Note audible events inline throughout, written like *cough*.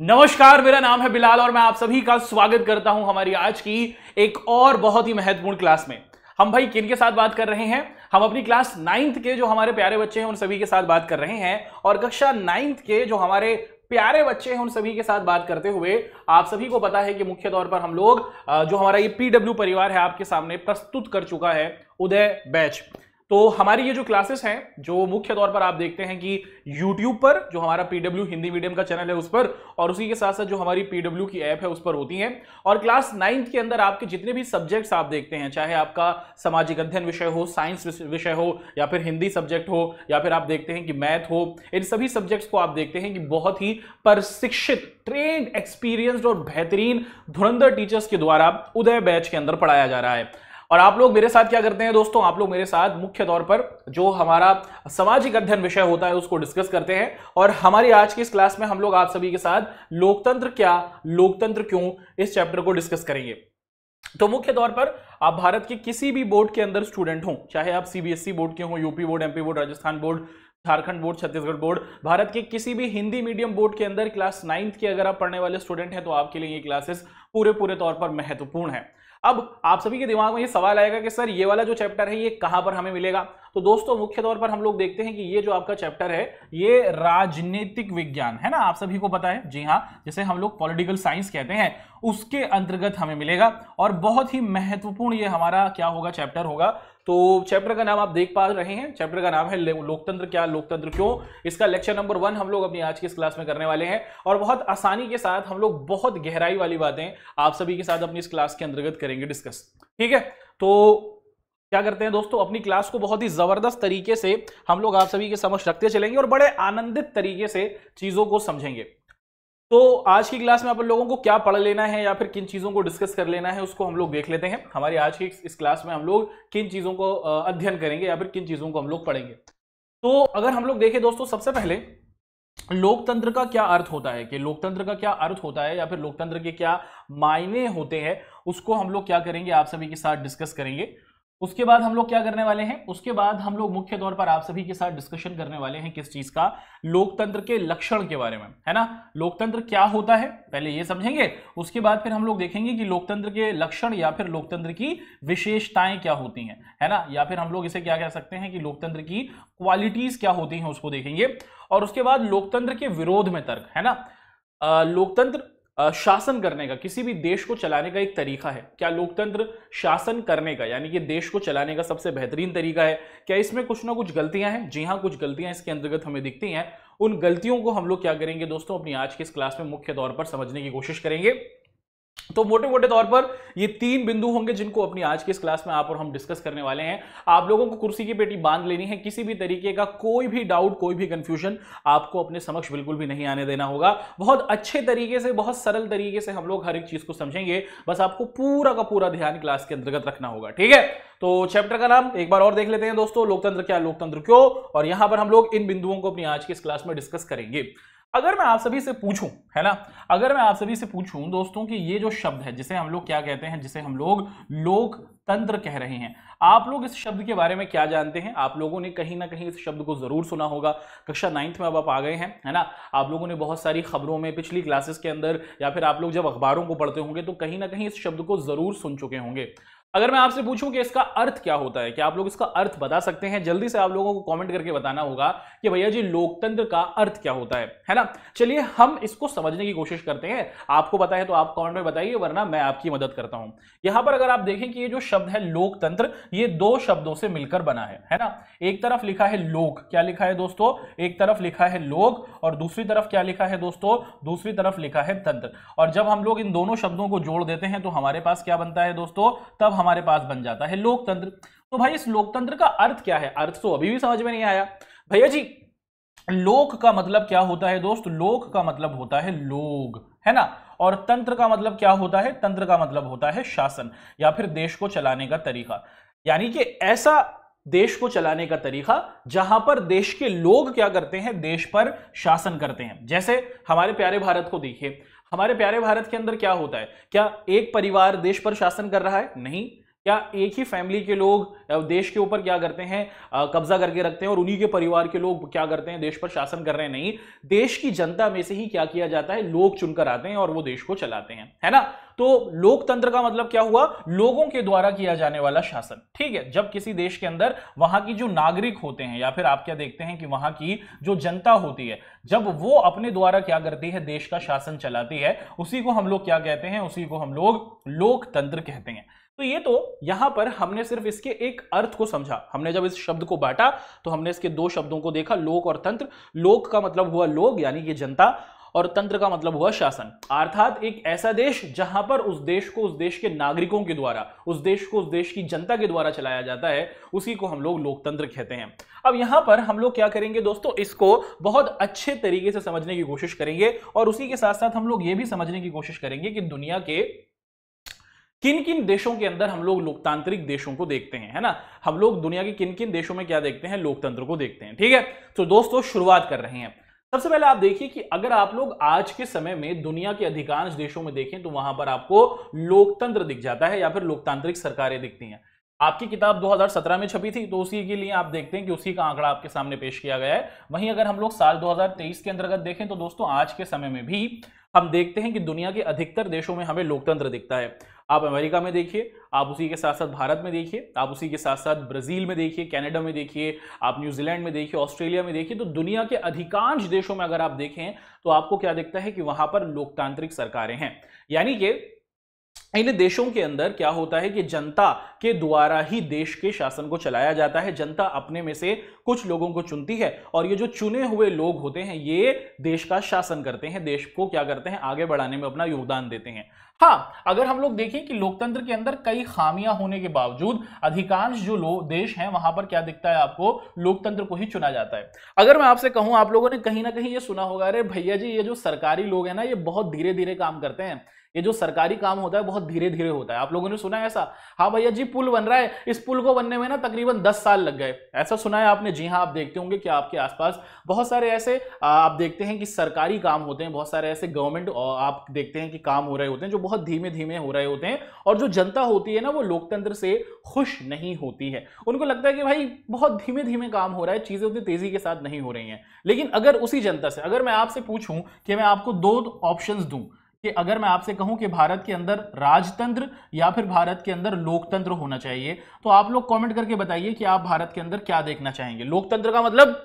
नमस्कार मेरा नाम है बिलाल और मैं आप सभी का स्वागत करता हूं हमारी आज की एक और बहुत ही महत्वपूर्ण क्लास में हम भाई किन के साथ बात कर रहे हैं हम अपनी क्लास नाइन्थ के जो हमारे प्यारे बच्चे हैं उन सभी के साथ बात कर रहे हैं और कक्षा नाइन्थ के जो हमारे प्यारे बच्चे हैं उन सभी के साथ बात करते हुए आप सभी को पता है कि मुख्य तौर पर हम लोग जो हमारा ये पीडब्ल्यू परिवार है आपके सामने प्रस्तुत कर चुका है उदय बैच तो हमारी ये जो क्लासेस हैं जो मुख्य तौर पर आप देखते हैं कि यूट्यूब पर जो हमारा पीडब्ल्यू हिंदी मीडियम का चैनल है उस पर और उसी के साथ साथ जो हमारी पीडब्ल्यू की ऐप है उस पर होती हैं और क्लास नाइन्थ के अंदर आपके जितने भी सब्जेक्ट्स आप देखते हैं चाहे आपका सामाजिक अध्ययन विषय हो साइंस विषय हो या फिर हिंदी सब्जेक्ट हो या फिर आप देखते हैं कि मैथ हो इन सभी सब्जेक्ट्स को आप देखते हैं कि बहुत ही प्रशिक्षित ट्रेंड एक्सपीरियंस्ड और बेहतरीन धुरंधर टीचर्स के द्वारा उदय बैच के अंदर पढ़ाया जा रहा है और आप लोग मेरे साथ क्या करते हैं दोस्तों आप लोग मेरे साथ मुख्य तौर पर जो हमारा सामाजिक अध्ययन विषय होता है उसको डिस्कस करते हैं और हमारी आज की इस क्लास में हम लोग आप सभी के साथ लोकतंत्र क्या लोकतंत्र क्यों इस चैप्टर को डिस्कस करेंगे तो मुख्य तौर पर आप भारत के किसी भी बोर्ड के अंदर स्टूडेंट हों चाहे आप सीबीएसई बोर्ड e के हों UP board MP board Rajasthan board Jharkhand board Chhattisgarh board Bharat के किसी भी हिंदी मीडियम बोर्ड के अंदर क्लास नाइन्थ के अगर आप पढ़ने वाले स्टूडेंट हैं तो आपके लिए ये क्लासेस पूरे पूरे तौर पर महत्वपूर्ण है अब आप सभी के दिमाग में ये सवाल आएगा कि सर ये वाला जो चैप्टर है ये कहां पर हमें मिलेगा तो दोस्तों मुख्य तौर पर हम लोग देखते हैं कि ये जो आपका चैप्टर है ये राजनीतिक विज्ञान है ना आप सभी को पता है जी हाँ जिसे हम लोग पॉलिटिकल साइंस कहते हैं उसके अंतर्गत हमें मिलेगा और बहुत ही महत्वपूर्ण ये हमारा क्या होगा चैप्टर होगा तो चैप्टर का नाम आप देख पा रहे हैं चैप्टर का नाम है लोकतंत्र क्या लोकतंत्र क्यों इसका लेक्चर नंबर वन हम लोग अपनी आज की इस क्लास में करने वाले हैं और बहुत आसानी के साथ हम लोग बहुत गहराई वाली बातें आप सभी के साथ अपनी इस क्लास के अंतर्गत करेंगे डिस्कस ठीक है तो क्या करते हैं दोस्तों अपनी क्लास को बहुत ही जबरदस्त तरीके से हम लोग आप सभी के समक्ष रखते चलेंगे और बड़े आनंदित तरीके से चीजों को समझेंगे तो आज की क्लास में आप लोगों को क्या पढ़ लेना है या फिर किन चीज़ों को डिस्कस कर लेना है उसको हम लोग देख लेते हैं हमारी आज की इस क्लास में हम लोग किन चीज़ों को अध्ययन करेंगे या फिर किन चीज़ों को हम लोग पढ़ेंगे तो अगर हम लोग देखें दोस्तों सबसे पहले लोकतंत्र का क्या अर्थ होता है कि लोकतंत्र का क्या अर्थ होता है या फिर लोकतंत्र के क्या मायने होते हैं उसको हम लोग क्या करेंगे आप सभी के साथ डिस्कस करेंगे उसके बाद हम लोग क्या करने वाले हैं उसके बाद हम लोग मुख्य तौर पर आप सभी के साथ डिस्कशन करने वाले हैं किस चीज का लोकतंत्र के लक्षण के बारे में है ना लोकतंत्र क्या होता है पहले ये समझेंगे उसके बाद फिर हम लोग देखेंगे कि लोकतंत्र के लक्षण या फिर लोकतंत्र की विशेषताएं क्या होती हैं है ना या फिर हम लोग इसे क्या कह सकते हैं कि लोकतंत्र की क्वालिटीज क्या होती हैं उसको देखेंगे और उसके बाद लोकतंत्र के विरोध में तर्क है ना लोकतंत्र शासन करने का किसी भी देश को चलाने का एक तरीका है क्या लोकतंत्र शासन करने का यानी कि देश को चलाने का सबसे बेहतरीन तरीका है क्या इसमें कुछ ना कुछ गलतियां हैं जी हाँ कुछ गलतियां इसके अंतर्गत हमें दिखती हैं उन गलतियों को हम लोग क्या करेंगे दोस्तों अपनी आज की इस क्लास में मुख्य तौर पर समझने की कोशिश करेंगे तो मोटे मोटे तौर पर ये तीन बिंदु होंगे जिनको अपनी आज की इस क्लास में आप और हम डिस्कस करने वाले हैं आप लोगों को कुर्सी की पेटी बांध लेनी है किसी भी तरीके का कोई भी डाउट कोई भी कंफ्यूजन आपको अपने समक्ष बिल्कुल भी नहीं आने देना होगा बहुत अच्छे तरीके से बहुत सरल तरीके से हम लोग हर एक चीज को समझेंगे बस आपको पूरा का पूरा ध्यान क्लास के अंतर्गत रखना होगा ठीक है तो चैप्टर का नाम एक बार और देख लेते हैं दोस्तों लोकतंत्र क्या लोकतंत्र क्यों और यहां पर हम लोग इन बिंदुओं को अपनी आज की इस क्लास में डिस्कस करेंगे अगर मैं आप सभी से पूछूं है ना अगर मैं आप सभी से पूछूं दोस्तों कि ये जो शब्द है जिसे हम लोग क्या कहते हैं जिसे हम लोग लोकतंत्र कह रहे हैं आप लोग इस शब्द के बारे में क्या जानते हैं आप लोगों ने कहीं ना कहीं इस शब्द को ज़रूर सुना होगा कक्षा नाइन्थ में अब आप आ गए हैं है ना आप लोगों ने बहुत सारी खबरों में पिछली क्लासेस के अंदर या फिर आप लोग जब अखबारों को पढ़ते होंगे तो कहीं ना कहीं इस शब्द को ज़रूर सुन चुके होंगे अगर मैं आपसे पूछूं कि इसका अर्थ क्या होता है कि आप लोग इसका अर्थ बता सकते हैं जल्दी से आप लोगों को कमेंट करके बताना होगा कि भैया जी लोकतंत्र का अर्थ क्या होता है है ना चलिए हम इसको समझने की कोशिश करते हैं आपको पता है तो आप कमेंट में बताइए वरना मैं आपकी मदद करता हूं यहां पर अगर आप देखें कि ये जो शब्द है लोकतंत्र ये दो शब्दों से मिलकर बना है है ना एक तरफ लिखा है लोक क्या लिखा है दोस्तों एक तरफ लिखा है लोक और दूसरी तरफ क्या लिखा है दोस्तों दूसरी तरफ लिखा है तंत्र और जब हम लोग इन दोनों शब्दों को जोड़ देते हैं तो हमारे पास क्या बनता है दोस्तों तब हम हमारे पास बन जाता है लोकतंत्र तो भाई इस लोकतंत्र का अर्थ क्या है अर्थ तो अभी भी समझ में नहीं आया भैया जी लोक का मतलब क्या होता है दोस्त लोक का मतलब होता है लोग है ना और तंत्र का मतलब क्या होता है तंत्र का मतलब होता है शासन या फिर देश को चलाने का तरीका यानी कि ऐसा देश को चलाने का तरीका जहां पर देश के लोग क्या करते हैं देश पर शासन करते हैं जैसे हमारे प्यारे भारत को देखिए हमारे प्यारे भारत के अंदर क्या होता है क्या एक परिवार देश पर शासन कर रहा है नहीं क्या एक ही फैमिली के लोग देश के ऊपर क्या करते हैं कब्जा करके रखते हैं और उन्हीं के परिवार के लोग क्या करते हैं देश पर शासन कर रहे हैं नहीं देश की जनता में से ही क्या किया जाता है लोग चुनकर आते हैं और वो देश को चलाते हैं है ना तो लोकतंत्र का मतलब क्या हुआ लोगों के द्वारा किया जाने वाला शासन ठीक है जब किसी देश के अंदर वहां की जो नागरिक होते हैं या फिर आप क्या देखते हैं कि वहां की जो जनता होती है जब वो अपने द्वारा क्या करती है देश का शासन चलाती है उसी को हम लोग क्या कहते हैं उसी को हम लोग लोकतंत्र कहते हैं तो ये तो यहां पर हमने सिर्फ इसके एक अर्थ को समझा हमने जब इस शब्द को बांटा तो हमने इसके दो शब्दों को देखा लोक और तंत्र लोक का मतलब हुआ लोग यानी कि जनता और तंत्र का मतलब हुआ शासन अर्थात एक ऐसा देश जहां पर उस देश को उस देश के नागरिकों के द्वारा उस देश को उस देश की जनता के द्वारा चलाया जाता है उसी को हम लोग लोकतंत्र कहते हैं अब यहां पर हम लोग क्या करेंगे दोस्तों इसको बहुत अच्छे तरीके से समझने की कोशिश करेंगे और उसी के साथ साथ हम लोग ये भी समझने की कोशिश करेंगे कि दुनिया के किन किन देशों के अंदर हम लोग लोकतांत्रिक देशों को देखते हैं है ना हम लोग दुनिया के किन किन देशों में क्या देखते हैं लोकतंत्र को देखते हैं ठीक है तो दोस्तों शुरुआत कर रहे हैं सबसे पहले आप देखिए कि अगर आप लोग आज के समय में दुनिया के अधिकांश देशों में देखें तो वहां पर आपको लोकतंत्र दिख जाता है या फिर लोकतांत्रिक सरकारें दिखती हैं आपकी किताब 2017 में छपी थी तो उसी के लिए आप देखते हैं कि उसी का आंकड़ा आपके सामने पेश किया गया है वहीं अगर हम लोग साल 2023 के अंतर्गत देखें तो दोस्तों आज के समय में भी हम देखते हैं कि दुनिया के अधिकतर देशों में हमें लोकतंत्र दिखता है आप अमेरिका में देखिए आप उसी के साथ साथ भारत में देखिए आप उसी के साथ साथ ब्राजील में देखिए कनाडा में देखिए आप न्यूजीलैंड में देखिए ऑस्ट्रेलिया में देखिए तो दुनिया के अधिकांश देशों में अगर आप देखें तो आपको क्या दिखता है कि वहाँ पर लोकतांत्रिक सरकारें हैं यानी कि इन देशों के अंदर क्या होता है कि जनता के द्वारा ही देश के शासन को चलाया जाता है जनता अपने में से कुछ लोगों को चुनती है और ये जो चुने हुए लोग होते हैं ये देश का शासन करते हैं देश को क्या करते हैं आगे बढ़ाने में अपना योगदान देते हैं हाँ अगर हम लोग देखें कि लोकतंत्र के अंदर कई खामियां होने के बावजूद अधिकांश जो लोग देश हैं वहां पर क्या दिखता है आपको लोकतंत्र को ही चुना जाता है अगर मैं आपसे कहूं आप लोगों ने कहीं ना कहीं ये सुना होगा अरे भैया जी ये जो सरकारी लोग हैं ना ये बहुत धीरे धीरे काम करते हैं ये जो सरकारी काम होता है बहुत धीरे धीरे होता है आप लोगों ने सुना है ऐसा हाँ भैया जी पुल बन रहा है इस पुल को बनने में ना तकरीबन दस साल लग गए ऐसा सुना है आपने जी हाँ आप देखते होंगे कि आपके आसपास बहुत सारे ऐसे आप देखते हैं कि सरकारी काम होते हैं बहुत सारे ऐसे गवर्नमेंट आप देखते हैं कि काम हो रहे होते हैं जो बहुत धीमे धीमे हो रहे होते हैं और जो जनता होती है ना वो लोकतंत्र से खुश नहीं होती है उनको लगता है कि भाई बहुत धीमे धीमे काम हो रहा है चीजें उतनी तेजी के साथ नहीं हो रही हैं लेकिन अगर उसी जनता से अगर मैं आपसे पूछूं कि मैं आपको दो ऑप्शंस दूं कि अगर मैं आपसे कहूं कि भारत के अंदर राजतंत्र या फिर भारत के अंदर लोकतंत्र होना चाहिए तो आप लोग कमेंट करके बताइए कि आप भारत के अंदर क्या देखना चाहेंगे लोकतंत्र का मतलब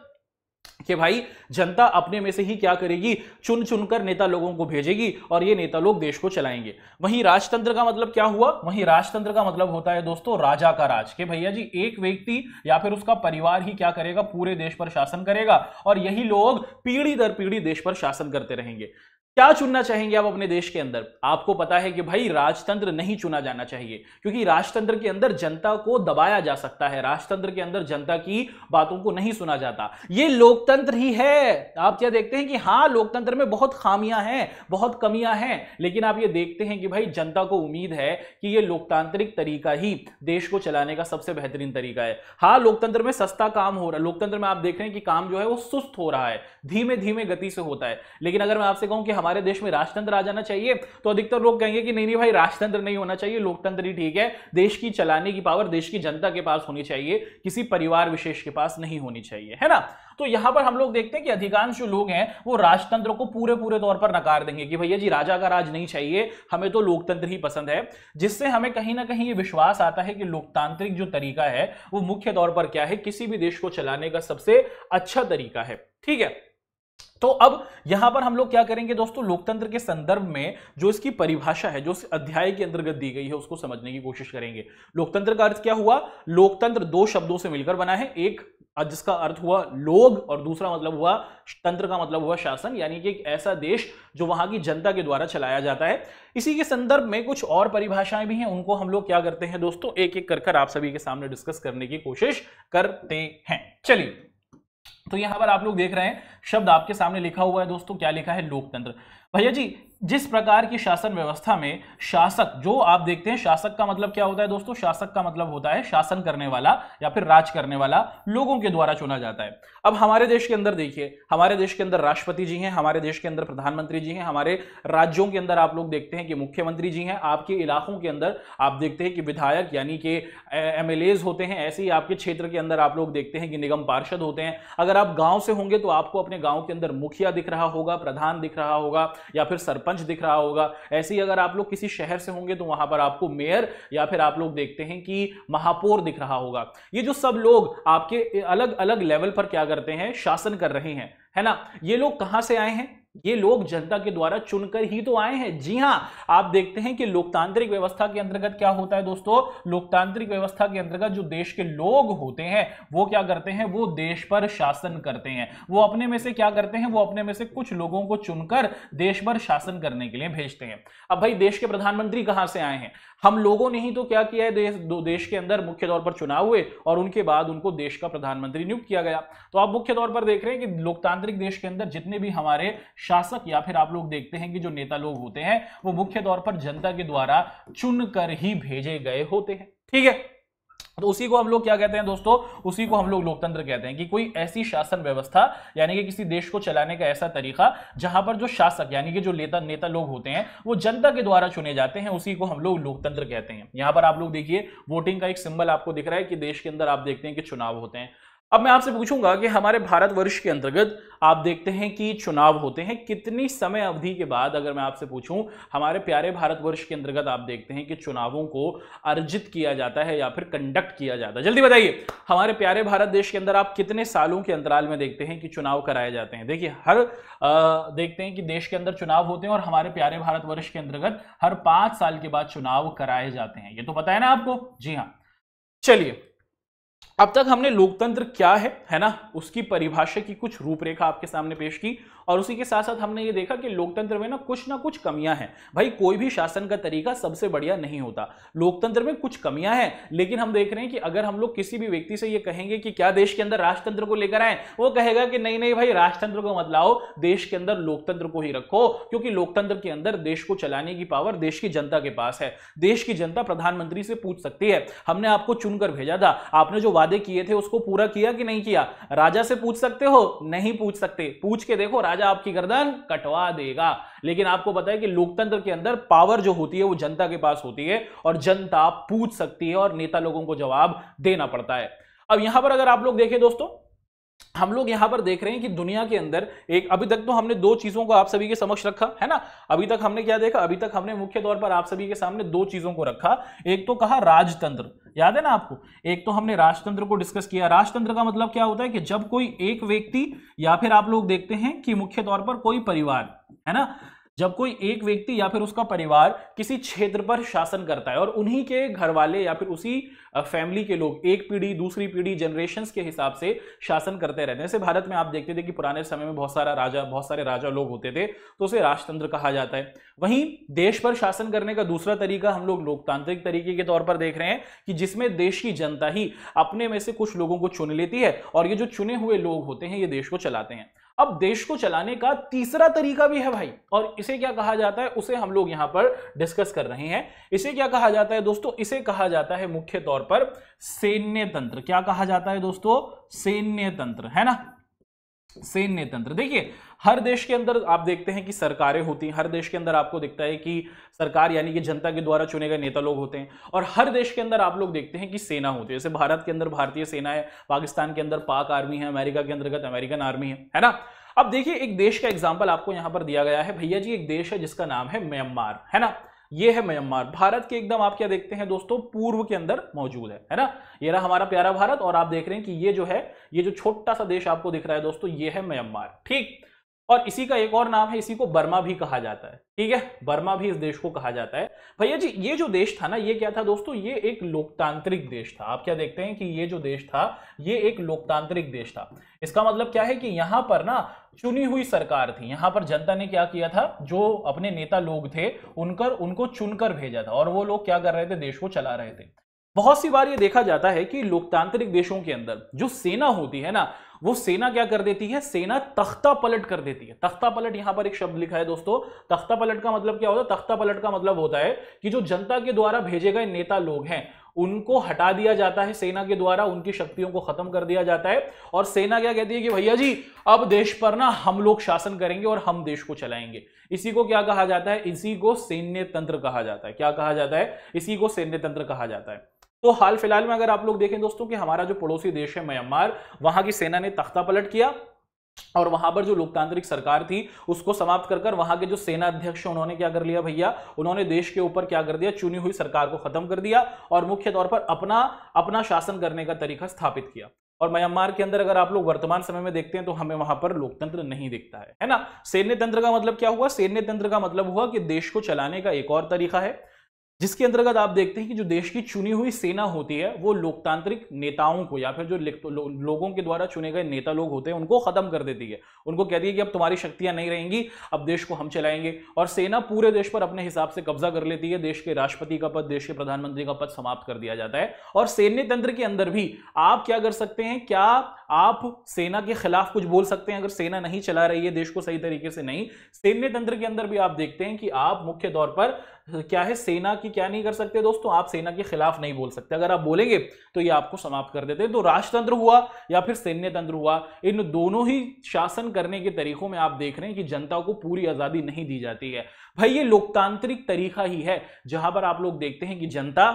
कि भाई जनता अपने में से ही क्या करेगी चुन चुनकर नेता लोगों को भेजेगी और ये नेता लोग देश को चलाएंगे वहीं राजतंत्र का मतलब क्या हुआ वहीं राजतंत्र का मतलब होता है दोस्तों राजा का राज के भैया जी एक व्यक्ति या फिर उसका परिवार ही क्या करेगा पूरे देश पर शासन करेगा और यही लोग पीढ़ी दर पीढ़ी देश पर शासन करते रहेंगे क्या चुनना चाहेंगे आप अपने देश के अंदर आपको पता है कि भाई राजतंत्र नहीं चुना जाना चाहिए क्योंकि राजतंत्र के अंदर जनता को दबाया जा सकता है राजतंत्र के अंदर जनता की बातों को नहीं सुना जाता ये लोकतंत्र ही है आप क्या देखते हैं कि हाँ लोकतंत्र में बहुत खामियां हैं बहुत कमियां हैं लेकिन आप ये देखते हैं कि भाई जनता को उम्मीद है कि ये लोकतांत्रिक तरीका ही देश को चलाने का सबसे बेहतरीन तरीका है हाँ लोकतंत्र में सस्ता काम हो रहा है लोकतंत्र में आप देख रहे हैं कि काम जो है वो सुस्त हो रहा है धीमे धीमे गति से होता है लेकिन अगर मैं आपसे कहूँ कि हमारे देश में राजतंत्र आ जाना चाहिए तो अधिकतर लोग कहेंगे कि नहीं नहीं भाई राजतंत्र नहीं होना चाहिए लोकतंत्र ही ठीक है देश की चलाने की पावर देश की जनता के पास होनी चाहिए किसी परिवार विशेष के पास नहीं होनी चाहिए है ना तो यहां पर हम लोग देखते हैं कि अधिकांश जो लोग हैं वो राजतंत्र को पूरे पूरे तौर पर नकार देंगे कि भैया जी राजा का राज नहीं चाहिए हमें तो लोकतंत्र ही पसंद है जिससे हमें कहीं ना कहीं ये विश्वास आता है कि लोकतांत्रिक जो तरीका है वो मुख्य तौर पर क्या है किसी भी देश को चलाने का सबसे अच्छा तरीका है ठीक है तो अब यहां पर हम लोग क्या करेंगे दोस्तों लोकतंत्र के संदर्भ में जो इसकी परिभाषा है जो इस अध्याय के अंतर्गत दी गई है उसको समझने की कोशिश करेंगे लोकतंत्र का अर्थ क्या हुआ लोकतंत्र दो शब्दों से मिलकर बना है एक जिसका अर्थ हुआ लोग और दूसरा मतलब हुआ तंत्र का मतलब हुआ शासन यानी कि एक ऐसा देश जो वहां की जनता के द्वारा चलाया जाता है इसी के संदर्भ में कुछ और परिभाषाएं भी हैं उनको हम लोग क्या करते हैं दोस्तों एक एक कर कर आप सभी के सामने डिस्कस करने की कोशिश करते हैं चलिए तो यहां पर आप लोग देख रहे हैं शब्द आपके सामने लिखा हुआ है दोस्तों क्या लिखा है लोकतंत्र भैया जी जिस प्रकार की शासन व्यवस्था में शासक जो आप देखते हैं शासक का मतलब क्या होता है दोस्तों शासक का मतलब होता है शासन करने वाला या फिर राज करने वाला लोगों के द्वारा चुना जाता है अब हमारे देश के अंदर देखिए हमारे देश के अंदर राष्ट्रपति जी हैं हमारे देश के अंदर प्रधानमंत्री जी हैं हमारे राज्यों के अंदर आप लोग देखते हैं कि मुख्यमंत्री जी हैं आपके इलाकों के अंदर आप देखते हैं कि विधायक यानी कि एम होते हैं ऐसे ही आपके क्षेत्र के अंदर आप लोग देखते हैं कि निगम पार्षद होते हैं अगर अगर आप गांव से होंगे तो आपको अपने गांव के अंदर मुखिया दिख रहा होगा प्रधान दिख रहा होगा या फिर सरपंच दिख रहा होगा ऐसे ही अगर आप लोग किसी शहर से होंगे तो वहां पर आपको मेयर या फिर आप लोग देखते हैं कि महापौर दिख रहा होगा ये जो सब लोग आपके अलग अलग लेवल पर क्या करते हैं शासन कर रहे हैं है ना ये लोग कहां से आए हैं ये लोग जनता के द्वारा चुनकर ही तो आए हैं जी हाँ आप देखते हैं कि लोकतांत्रिक व्यवस्था के अंतर्गत क्या होता है दोस्तों लोकतांत्रिक व्यवस्था के अंतर्गत जो देश के लोग होते हैं वो क्या करते हैं वो देश पर शासन करते हैं वो अपने में से क्या करते हैं वो अपने में से कुछ लोगों को चुनकर देश पर शासन करने के लिए भेजते हैं अब भाई देश के प्रधानमंत्री कहां से आए हैं हम लोगों ने ही तो क्या किया है देश दो देश के अंदर मुख्य तौर पर चुनाव हुए और उनके बाद उनको देश का प्रधानमंत्री नियुक्त किया गया तो आप मुख्य तौर पर देख रहे हैं कि लोकतांत्रिक देश के अंदर जितने भी हमारे शासक या फिर आप लोग देखते हैं कि जो नेता लोग होते हैं वो मुख्य तौर पर जनता के द्वारा चुन ही भेजे गए होते हैं ठीक है तो उसी को हम लोग क्या कहते हैं दोस्तों उसी को हम लोग लोकतंत्र कहते हैं कि कोई ऐसी शासन व्यवस्था यानी कि किसी देश को चलाने का ऐसा तरीका जहां पर जो शासक यानी कि जो नेता नेता लोग होते हैं वो जनता के द्वारा चुने जाते हैं उसी को हम लोग लोकतंत्र कहते हैं यहां पर आप लोग देखिए वोटिंग का एक सिंबल आपको दिख रहा है कि देश के अंदर आप देखते हैं कि चुनाव होते हैं अब मैं आपसे पूछूंगा कि हमारे भारतवर्ष के अंतर्गत आप देखते हैं कि चुनाव होते हैं कितनी समय अवधि के बाद अगर मैं आपसे पूछूं हमारे प्यारे भारतवर्ष के अंतर्गत आप देखते हैं कि चुनावों को अर्जित किया जाता है या फिर कंडक्ट किया जाता है जल्दी बताइए हमारे प्यारे भारत देश के अंदर आप कितने सालों के अंतराल में देखते हैं कि चुनाव कराए जाते हैं देखिए हर आ, देखते हैं कि देश के अंदर चुनाव होते हैं और हमारे प्यारे भारतवर्ष के अंतर्गत हर पांच साल के बाद चुनाव कराए जाते हैं ये तो पता है ना आपको जी हाँ चलिए अब तक हमने लोकतंत्र क्या है है ना उसकी परिभाषा की कुछ रूपरेखा आपके सामने पेश की और उसी के साथ साथ हमने ये देखा कि लोकतंत्र में ना कुछ ना कुछ कमियां हैं भाई कोई भी शासन का तरीका सबसे बढ़िया नहीं होता लोकतंत्र में कुछ कमियां हैं लेकिन हम देख रहे हैं कि अगर हम लोग किसी भी व्यक्ति से ये कहेंगे कि क्या देश के अंदर राजतंत्र को लेकर आए वो कहेगा कि नहीं नहीं भाई राजतंत्र को मत लाओ देश के अंदर लोकतंत्र को ही रखो क्योंकि लोकतंत्र के अंदर देश को चलाने की पावर देश की जनता के पास है देश की जनता प्रधानमंत्री से पूछ सकती है हमने आपको चुनकर भेजा था आपने जो वादे किए थे उसको पूरा किया कि नहीं किया राजा से पूछ सकते हो नहीं पूछ सकते पूछ के देखो राजा आपकी गर्दन कटवा देगा लेकिन आपको पता है कि लोकतंत्र के अंदर पावर जो होती है वो जनता के पास होती है और जनता पूछ सकती है और नेता लोगों को जवाब देना पड़ता है अब यहां पर अगर आप लोग देखें दोस्तों हम लोग यहां पर देख रहे हैं कि दुनिया के अंदर एक अभी तक तो हमने दो चीजों को आप सभी के समक्ष रखा है ना अभी तक हमने क्या देखा अभी तक हमने मुख्य तौर पर आप सभी के सामने दो चीजों को रखा एक तो कहा राजतंत्र याद है ना आपको एक तो हमने राजतंत्र को डिस्कस किया राजतंत्र का मतलब क्या होता है कि जब कोई एक व्यक्ति या फिर आप लोग देखते हैं कि मुख्य तौर पर कोई परिवार है ना जब कोई एक व्यक्ति या फिर उसका परिवार किसी क्षेत्र पर शासन करता है और उन्हीं के घर वाले या फिर उसी फैमिली के लोग एक पीढ़ी दूसरी पीढ़ी जनरेशन के हिसाब से शासन करते रहते हैं जैसे भारत में आप देखते थे कि पुराने समय में बहुत सारा राजा बहुत सारे राजा लोग होते थे तो उसे राजतंत्र कहा जाता है वहीं देश पर शासन करने का दूसरा तरीका हम लोग लोकतांत्रिक तरीके के तौर पर देख रहे हैं कि जिसमें देश की जनता ही अपने में से कुछ लोगों को चुन लेती है और ये जो चुने हुए लोग होते हैं ये देश को चलाते हैं अब देश को चलाने का तीसरा तरीका भी है भाई और इसे क्या कहा जाता है उसे हम लोग यहां पर डिस्कस कर रहे हैं इसे क्या कहा जाता है दोस्तों इसे कहा जाता है मुख्य तौर पर सैन्य तंत्र क्या कहा जाता है दोस्तों सैन्य तंत्र है ना सैन्य तंत्र देखिए हर देश के अंदर आप देखते हैं कि सरकारें होती हैं हर देश के अंदर आपको दिखता है कि सरकार यानी कि जनता के द्वारा चुने गए नेता लोग होते हैं और हर देश के अंदर आप लोग देखते हैं कि सेना होती है जैसे भारत के अंदर भारतीय सेना है पाकिस्तान के अंदर पाक आर्मी है अमेरिका के अंतर्गत अमेरिकन आर्मी है है ना अब देखिए एक देश का एग्जाम्पल आपको यहां पर दिया गया है भैया जी एक देश है जिसका नाम है म्यांमार है ना ये है म्यांमार भारत के एकदम आप क्या देखते हैं दोस्तों पूर्व के अंदर मौजूद है है ना ये रहा हमारा प्यारा भारत और आप देख रहे हैं कि ये जो है ये जो छोटा सा देश आपको दिख रहा है दोस्तों ये है म्यांमार ठीक और इसी का एक और नाम है इसी को बर्मा भी कहा जाता है ठीक है बर्मा भी इस देश को कहा जाता है भैया जी ये जो देश था ना ये क्या था दोस्तों ये एक लोकतांत्रिक देश था आप क्या देखते हैं कि ये जो देश था ये एक लोकतांत्रिक देश था इसका मतलब क्या है कि यहां पर ना चुनी हुई सरकार थी यहां पर जनता ने क्या किया था जो अपने नेता लोग थे उनकर उनको चुनकर भेजा था और वो लोग क्या कर रहे थे देश को चला रहे थे बहुत सी बार ये देखा जाता है कि लोकतांत्रिक देशों के अंदर जो सेना होती है ना वो सेना क्या कर देती है सेना तख्ता पलट कर देती है तख्ता पलट यहां पर एक शब्द लिखा है दोस्तों तख्ता पलट का मतलब क्या होता है तख्ता पलट का मतलब होता है कि जो जनता के द्वारा भेजे गए नेता लोग हैं उनको हटा दिया जाता है सेना के द्वारा उनकी शक्तियों को खत्म कर दिया जाता है और सेना क्या कहती है कि भैया जी अब देश पर ना हम लोग शासन करेंगे और हम देश को चलाएंगे इसी को क्या कहा जाता है इसी को सैन्य तंत्र कहा जाता है क्या कहा जाता है इसी को सैन्य तंत्र कहा जाता है तो हाल फिलहाल में अगर आप लोग देखें दोस्तों कि हमारा जो पड़ोसी देश है म्यांमार वहां की सेना ने तख्ता पलट किया और वहां पर जो लोकतांत्रिक सरकार थी उसको समाप्त कर कर वहां के जो सेना अध्यक्ष उन्होंने क्या कर लिया भैया उन्होंने देश के ऊपर क्या कर दिया चुनी हुई सरकार को खत्म कर दिया और मुख्य तौर पर अपना अपना शासन करने का तरीका स्थापित किया और म्यांमार के अंदर अगर आप लोग वर्तमान समय में देखते हैं तो हमें वहां पर लोकतंत्र नहीं दिखता है है ना सैन्य तंत्र का मतलब क्या हुआ सैन्य तंत्र का मतलब हुआ कि देश को चलाने का एक और तरीका है जिसके अंतर्गत आप देखते हैं कि जो देश की चुनी हुई सेना होती है वो लोकतांत्रिक नेताओं को या फिर जो लो, लोगों के द्वारा चुने गए नेता लोग होते हैं उनको खत्म कर देती है उनको कहती है कि अब तुम्हारी शक्तियां नहीं रहेंगी अब देश को हम चलाएंगे और सेना पूरे देश पर अपने हिसाब से कब्जा कर लेती है देश के राष्ट्रपति का पद देश के प्रधानमंत्री का पद समाप्त कर दिया जाता है और सैन्य तंत्र के अंदर भी आप क्या कर सकते हैं क्या आप सेना के खिलाफ कुछ बोल सकते हैं अगर सेना नहीं चला रही है देश को सही तरीके से नहीं सैन्य तंत्र के अंदर भी आप देखते हैं कि आप मुख्य तौर पर क्या है सेना की क्या नहीं कर सकते दोस्तों आप सेना के खिलाफ नहीं बोल सकते अगर आप बोलेंगे तो ये आपको समाप्त कर देते हैं तो राजतंत्र हुआ या फिर सैन्य तंत्र हुआ इन दोनों ही शासन करने के तरीकों में आप देख रहे हैं कि जनता को पूरी आजादी नहीं दी जाती है भाई ये लोकतांत्रिक तरीका ही है जहां पर आप लोग देखते हैं कि जनता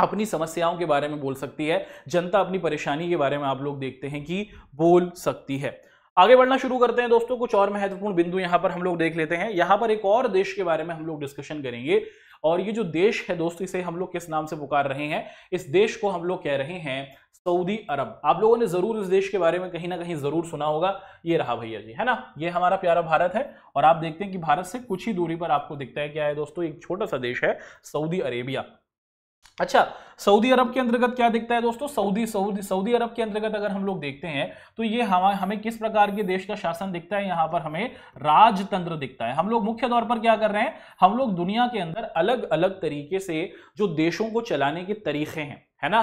अपनी समस्याओं के बारे में बोल सकती है जनता अपनी परेशानी के बारे में आप लोग देखते हैं कि बोल सकती है आगे बढ़ना शुरू करते हैं दोस्तों कुछ और महत्वपूर्ण बिंदु यहाँ पर हम लोग देख लेते हैं यहाँ पर एक और देश के बारे में हम लोग डिस्कशन करेंगे और ये जो देश है दोस्तों इसे हम लोग किस नाम से पुकार रहे हैं इस देश को हम लोग कह रहे हैं सऊदी अरब आप लोगों ने जरूर इस देश के बारे में कहीं ना कहीं जरूर सुना होगा ये रहा भैया जी है ना ये हमारा प्यारा भारत है और आप देखते हैं कि भारत से कुछ ही दूरी पर आपको दिखता है क्या है दोस्तों एक छोटा सा देश है सऊदी अरेबिया अच्छा सऊदी अरब के अंतर्गत क्या दिखता है दोस्तों सऊदी सऊदी सऊदी अरब के अंतर्गत अगर हम लोग देखते हैं तो ये हम हमें किस प्रकार के देश का शासन दिखता है यहां पर हमें राजतंत्र दिखता है हम लोग मुख्य तौर पर क्या कर रहे हैं हम लोग दुनिया के अंदर अलग अलग तरीके से जो देशों को चलाने के तरीके हैं है ना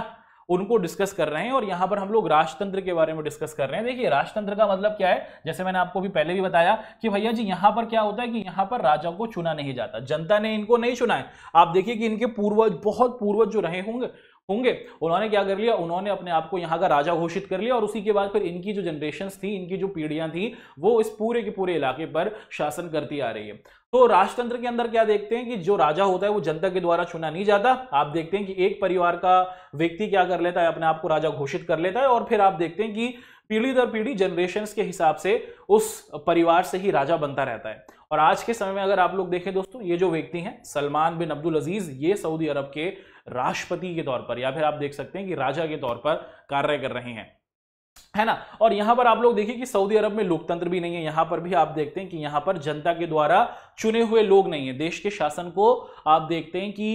उनको डिस्कस कर रहे हैं और यहाँ पर हम लोग राजतंत्र के बारे में डिस्कस कर रहे हैं देखिए राजतंत्र का मतलब क्या है जैसे मैंने आपको भी पहले भी बताया कि भैया जी यहाँ पर क्या होता है कि यहाँ पर राजा को चुना नहीं जाता जनता ने इनको नहीं चुना है आप देखिए कि इनके पूर्वज बहुत पूर्वज जो रहे होंगे होंगे उन्होंने क्या कर लिया उन्होंने अपने आप को यहाँ का राजा घोषित कर लिया और उसी के बाद फिर इनकी जो जनरेशन थी इनकी जो पीढ़ियां थी वो इस पूरे के पूरे इलाके पर शासन करती आ रही है तो राजतंत्र के अंदर क्या देखते हैं कि जो राजा होता है वो जनता के द्वारा चुना नहीं जाता आप देखते हैं कि एक परिवार का व्यक्ति क्या कर लेता है अपने आप को राजा घोषित कर लेता है और फिर आप देखते हैं कि पीढ़ी दर पीढ़ी जनरेशन के हिसाब से उस परिवार से ही राजा बनता रहता है और आज के समय में अगर आप लोग देखें दोस्तों ये जो व्यक्ति हैं सलमान बिन अब्दुल अजीज ये सऊदी अरब के राष्ट्रपति के तौर पर या फिर आप देख सकते हैं कि राजा के तौर पर कार्य कर रहे हैं है ना और यहां पर आप लोग देखिए कि सऊदी अरब में लोकतंत्र भी नहीं है यहां पर भी आप देखते हैं कि यहां पर जनता के द्वारा चुने हुए लोग नहीं है देश के शासन को आप देखते हैं कि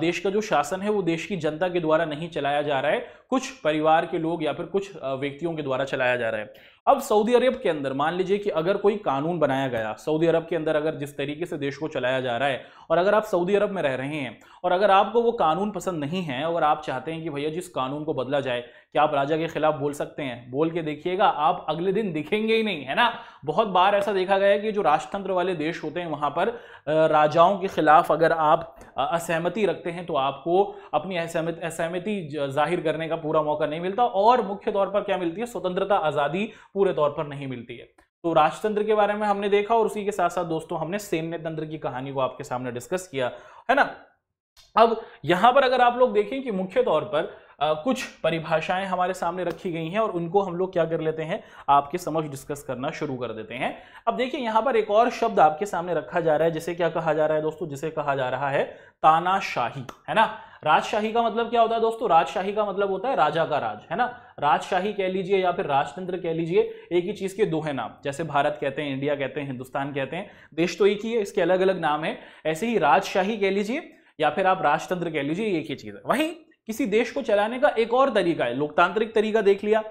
देश का जो शासन है वो देश की जनता के द्वारा नहीं चलाया जा रहा है कुछ परिवार के लोग या फिर कुछ व्यक्तियों के द्वारा चलाया जा रहा है अब सऊदी अरब के अंदर मान लीजिए कि अगर कोई कानून बनाया गया सऊदी अरब के अंदर अगर जिस तरीके से देश को चलाया जा रहा है और अगर आप सऊदी अरब में रह रहे हैं और अगर आपको वो कानून पसंद नहीं है और आप चाहते हैं कि भैया जिस कानून को बदला जाए क्या आप राजा के खिलाफ बोल सकते हैं बोल के देखिएगा आप अगले दिन दिखेंगे ही नहीं है ना बहुत बार ऐसा देखा गया है कि जो राजतंत्र वाले देश होते हैं वहां पर राजाओं के खिलाफ अगर आप असहमति रखते हैं तो आपको अपनी असहमति जाहिर करने का का पूरा मौका नहीं मिलता और मुख्य तौर पर क्या मिलती है स्वतंत्रता आजादी पूरे तौर पर नहीं मिलती है तो राजतंत्र के बारे में हमने देखा और उसी के साथ साथ दोस्तों हमने सैन्य तंत्र की कहानी को आपके सामने डिस्कस किया है ना अब यहां पर अगर आप लोग देखें कि मुख्य तौर पर आ, कुछ परिभाषाएं हमारे सामने रखी गई हैं और उनको हम लोग क्या कर लेते हैं आपके समक्ष डिस्कस करना शुरू कर देते हैं अब देखिए यहां पर एक और शब्द आपके सामने रखा जा रहा है जिसे क्या कहा जा रहा है दोस्तों जिसे कहा जा रहा है तानाशाही है ना राजशाही का मतलब क्या होता है दोस्तों राजशाही का मतलब होता है राजा का राज है ना राजशाही कह लीजिए या फिर राजतंत्र कह लीजिए एक ही चीज के दो है नाम जैसे भारत कहते हैं इंडिया कहते हैं हिंदुस्तान कहते हैं देश तो एक ही है इसके अलग अलग नाम है ऐसे ही राजशाही कह लीजिए या फिर आप राजतंत्र कह लीजिए एक ही चीज है वही किसी देश को चलाने का एक और तरीका है लोकतांत्रिक तरीका देख लिया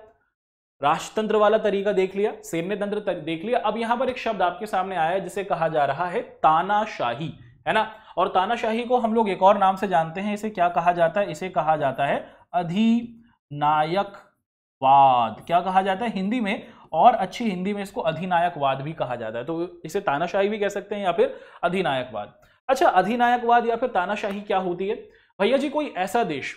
राजतंत्र वाला तरीका देख लिया सैन्य तंत्र देख लिया अब यहां पर एक शब्द आपके सामने आया है जिसे कहा जा रहा है तानाशाही है ना और तानाशाही को हम लोग एक और नाम से जानते हैं इसे क्या कहा जाता है इसे कहा जाता है अधिनायकवाद क्या कहा जाता है हिंदी में और अच्छी हिंदी में इसको अधिनायकवाद भी कहा जाता है तो इसे तानाशाही भी कह सकते हैं या फिर अधिनायकवाद अच्छा अधिनायकवाद या फिर तानाशाही क्या होती है भैया जी कोई ऐसा देश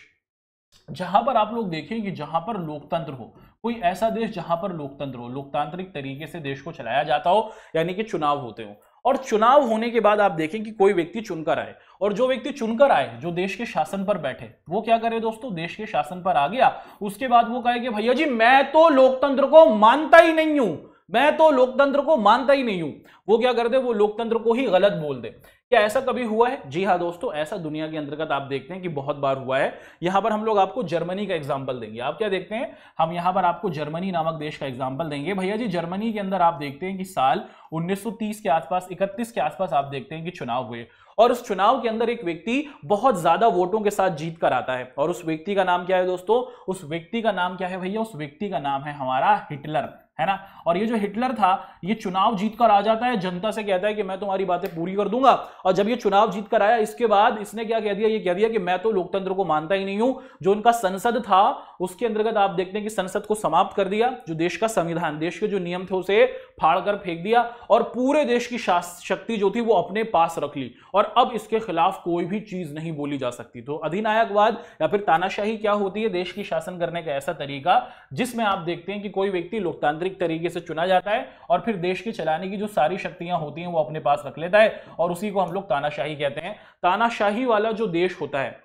जहां पर आप लोग देखें कि जहां पर लोकतंत्र हो कोई ऐसा देश जहां पर लोकतंत्र हो लोकतांत्रिक तरीके से देश को चलाया जाता हो यानी कि चुनाव होते हो और चुनाव होने के बाद आप देखें कि कोई व्यक्ति चुनकर आए और जो व्यक्ति चुनकर आए जो देश के शासन पर बैठे वो क्या करे दोस्तों देश के शासन पर आ गया उसके बाद वो कहे कि भैया जी मैं तो लोकतंत्र को मानता ही नहीं हूं मैं तो लोकतंत्र को मानता ही नहीं हूं वो क्या कर दे वो लोकतंत्र को ही गलत बोल दे क्या ऐसा कभी हुआ है जी हाँ दोस्तों ऐसा दुनिया के अंतर्गत आप देखते हैं कि बहुत बार हुआ है यहां पर हम लोग आपको जर्मनी का एग्जाम्पल देंगे आप क्या देखते हैं हम यहां पर आपको जर्मनी नामक देश का एग्जाम्पल देंगे भैया जी जर्मनी के अंदर आप देखते हैं कि साल 1930 के आसपास 31 के आसपास आप देखते हैं कि चुनाव हुए और उस चुनाव के अंदर एक व्यक्ति बहुत ज्यादा वोटों के साथ जीत कर आता है और उस व्यक्ति का नाम क्या है दोस्तों उस व्यक्ति का नाम क्या है भैया उस व्यक्ति का नाम है हमारा हिटलर है ना और ये जो हिटलर था ये चुनाव जीत कर आ जाता है जनता से कहता है कि मैं तुम्हारी बातें पूरी कर दूंगा और जब ये चुनाव जीत कर आया इसके बाद इसने क्या कह दिया ये कह दिया कि मैं तो लोकतंत्र को मानता ही नहीं हूं जो इनका संसद था उसके अंतर्गत आप देखते हैं कि संसद को समाप्त कर दिया जो देश का संविधान देश के जो नियम थे उसे फाड़ कर फेंक दिया और पूरे देश की शक्ति जो थी वो अपने पास रख ली और अब इसके खिलाफ कोई भी चीज नहीं बोली जा सकती तो अधिनायकवाद या फिर तानाशाही क्या होती है देश की शासन करने का ऐसा तरीका जिसमें आप देखते हैं कि कोई व्यक्ति लोकतांत्रिक तार्किक तरीके से चुना जाता है और फिर देश के चलाने की जो सारी शक्तियां होती हैं वो अपने पास रख लेता है और उसी को हम लोग तानाशाही कहते हैं तानाशाही वाला जो देश होता है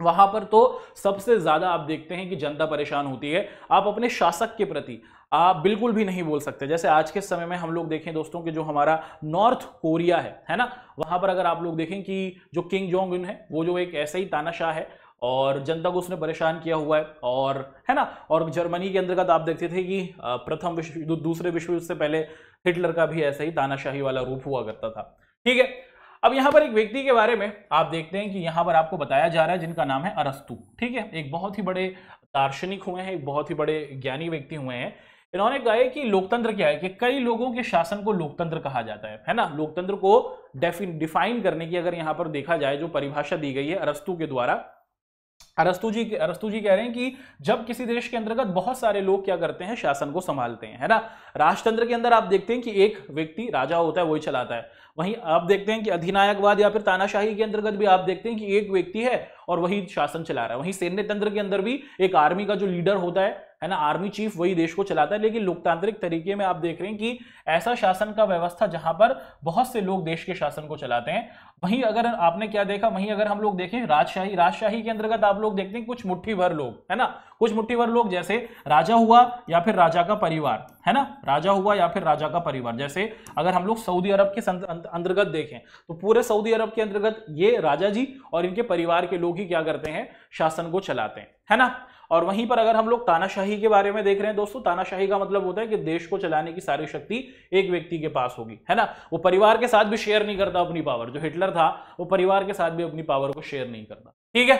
वहां पर तो सबसे ज्यादा आप देखते हैं कि जनता परेशान होती है आप अपने शासक के प्रति आप बिल्कुल भी नहीं बोल सकते जैसे आज के समय में हम लोग देखें दोस्तों कि जो हमारा नॉर्थ कोरिया है है ना वहां पर अगर आप लोग देखें कि जो किंग जोंग उन है वो जो एक ऐसा ही तानाशाह है और जनता को उसने परेशान किया हुआ है और है ना और जर्मनी के अंतर्गत तो आप देखते थे कि प्रथम विश्व दूसरे विश्व युद्ध से पहले हिटलर का भी ऐसा ही तानाशाही वाला रूप हुआ करता था ठीक है अब यहाँ पर एक व्यक्ति के बारे में आप देखते हैं कि यहाँ पर आपको बताया जा रहा है जिनका नाम है अरस्तु ठीक है एक बहुत ही बड़े दार्शनिक हुए हैं एक बहुत ही बड़े ज्ञानी व्यक्ति हुए हैं इन्होंने कहा है कि लोकतंत्र क्या है कि कई लोगों के शासन को लोकतंत्र कहा जाता है है ना लोकतंत्र को डिफाइन करने की अगर यहाँ पर देखा जाए जो परिभाषा दी गई है अरस्तु के द्वारा अरस्तु जी अरस्तु जी कह रहे हैं कि जब किसी देश के अंतर्गत बहुत सारे लोग क्या करते हैं शासन को संभालते हैं है ना राजतंत्र के अंदर आप देखते हैं कि एक व्यक्ति राजा होता है वही चलाता है वहीं आप देखते हैं कि अधिनायकवाद या फिर तानाशाही के अंतर्गत भी आप देखते हैं कि एक व्यक्ति है और वही शासन चला रहा है वहीं सैन्य तंत्र के अंदर भी एक आर्मी का जो लीडर होता है है ना आर्मी चीफ वही देश को चलाता है लेकिन लोकतांत्रिक तरीके में आप देख रहे हैं कि ऐसा शासन का व्यवस्था जहां पर बहुत से लोग देश के शासन को चलाते हैं वहीं अगर आपने क्या देखा वहीं अगर हम लोग देखें राजशाही राजशाही के अंतर्गत आप लोग देखते हैं कुछ मुट्ठी भर लोग है ना कुछ मुट्ठी भर लोग जैसे राजा हुआ या फिर राजा का परिवार है ना राजा हुआ या फिर राजा का परिवार जैसे अगर हम लोग सऊदी अरब के अंतर्गत देखें तो पूरे सऊदी अरब के अंतर्गत ये राजा जी और इनके परिवार के लोग लोग ही क्या करते हैं शासन को चलाते हैं है ना और वहीं पर अगर हम लोग तानाशाही के बारे में देख रहे हैं दोस्तों तानाशाही का मतलब होता है कि देश को चलाने की सारी शक्ति एक व्यक्ति के पास होगी है ना वो परिवार के साथ भी शेयर नहीं करता अपनी पावर जो हिटलर था वो परिवार के साथ भी अपनी पावर को शेयर नहीं करता ठीक है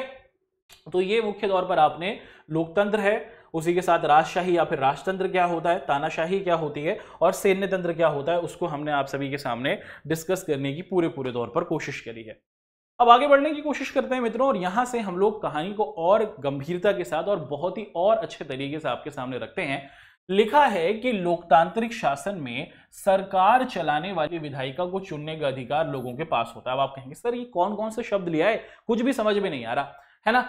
तो ये मुख्य तौर पर आपने लोकतंत्र है उसी के साथ राजशाही या फिर राजतंत्र क्या होता है तानाशाही क्या होती है और सैन्य तंत्र क्या होता है उसको हमने आप सभी के सामने डिस्कस करने की पूरे पूरे तौर पर कोशिश करी है अब आगे बढ़ने की कोशिश करते हैं मित्रों और यहाँ से हम लोग कहानी को और गंभीरता के साथ और बहुत ही और अच्छे तरीके से आपके सामने रखते हैं लिखा है कि लोकतांत्रिक शासन में सरकार चलाने वाली विधायिका को चुनने का अधिकार लोगों के पास होता है अब आप कहेंगे सर ये कौन कौन से शब्द लिया है कुछ भी समझ में नहीं आ रहा है ना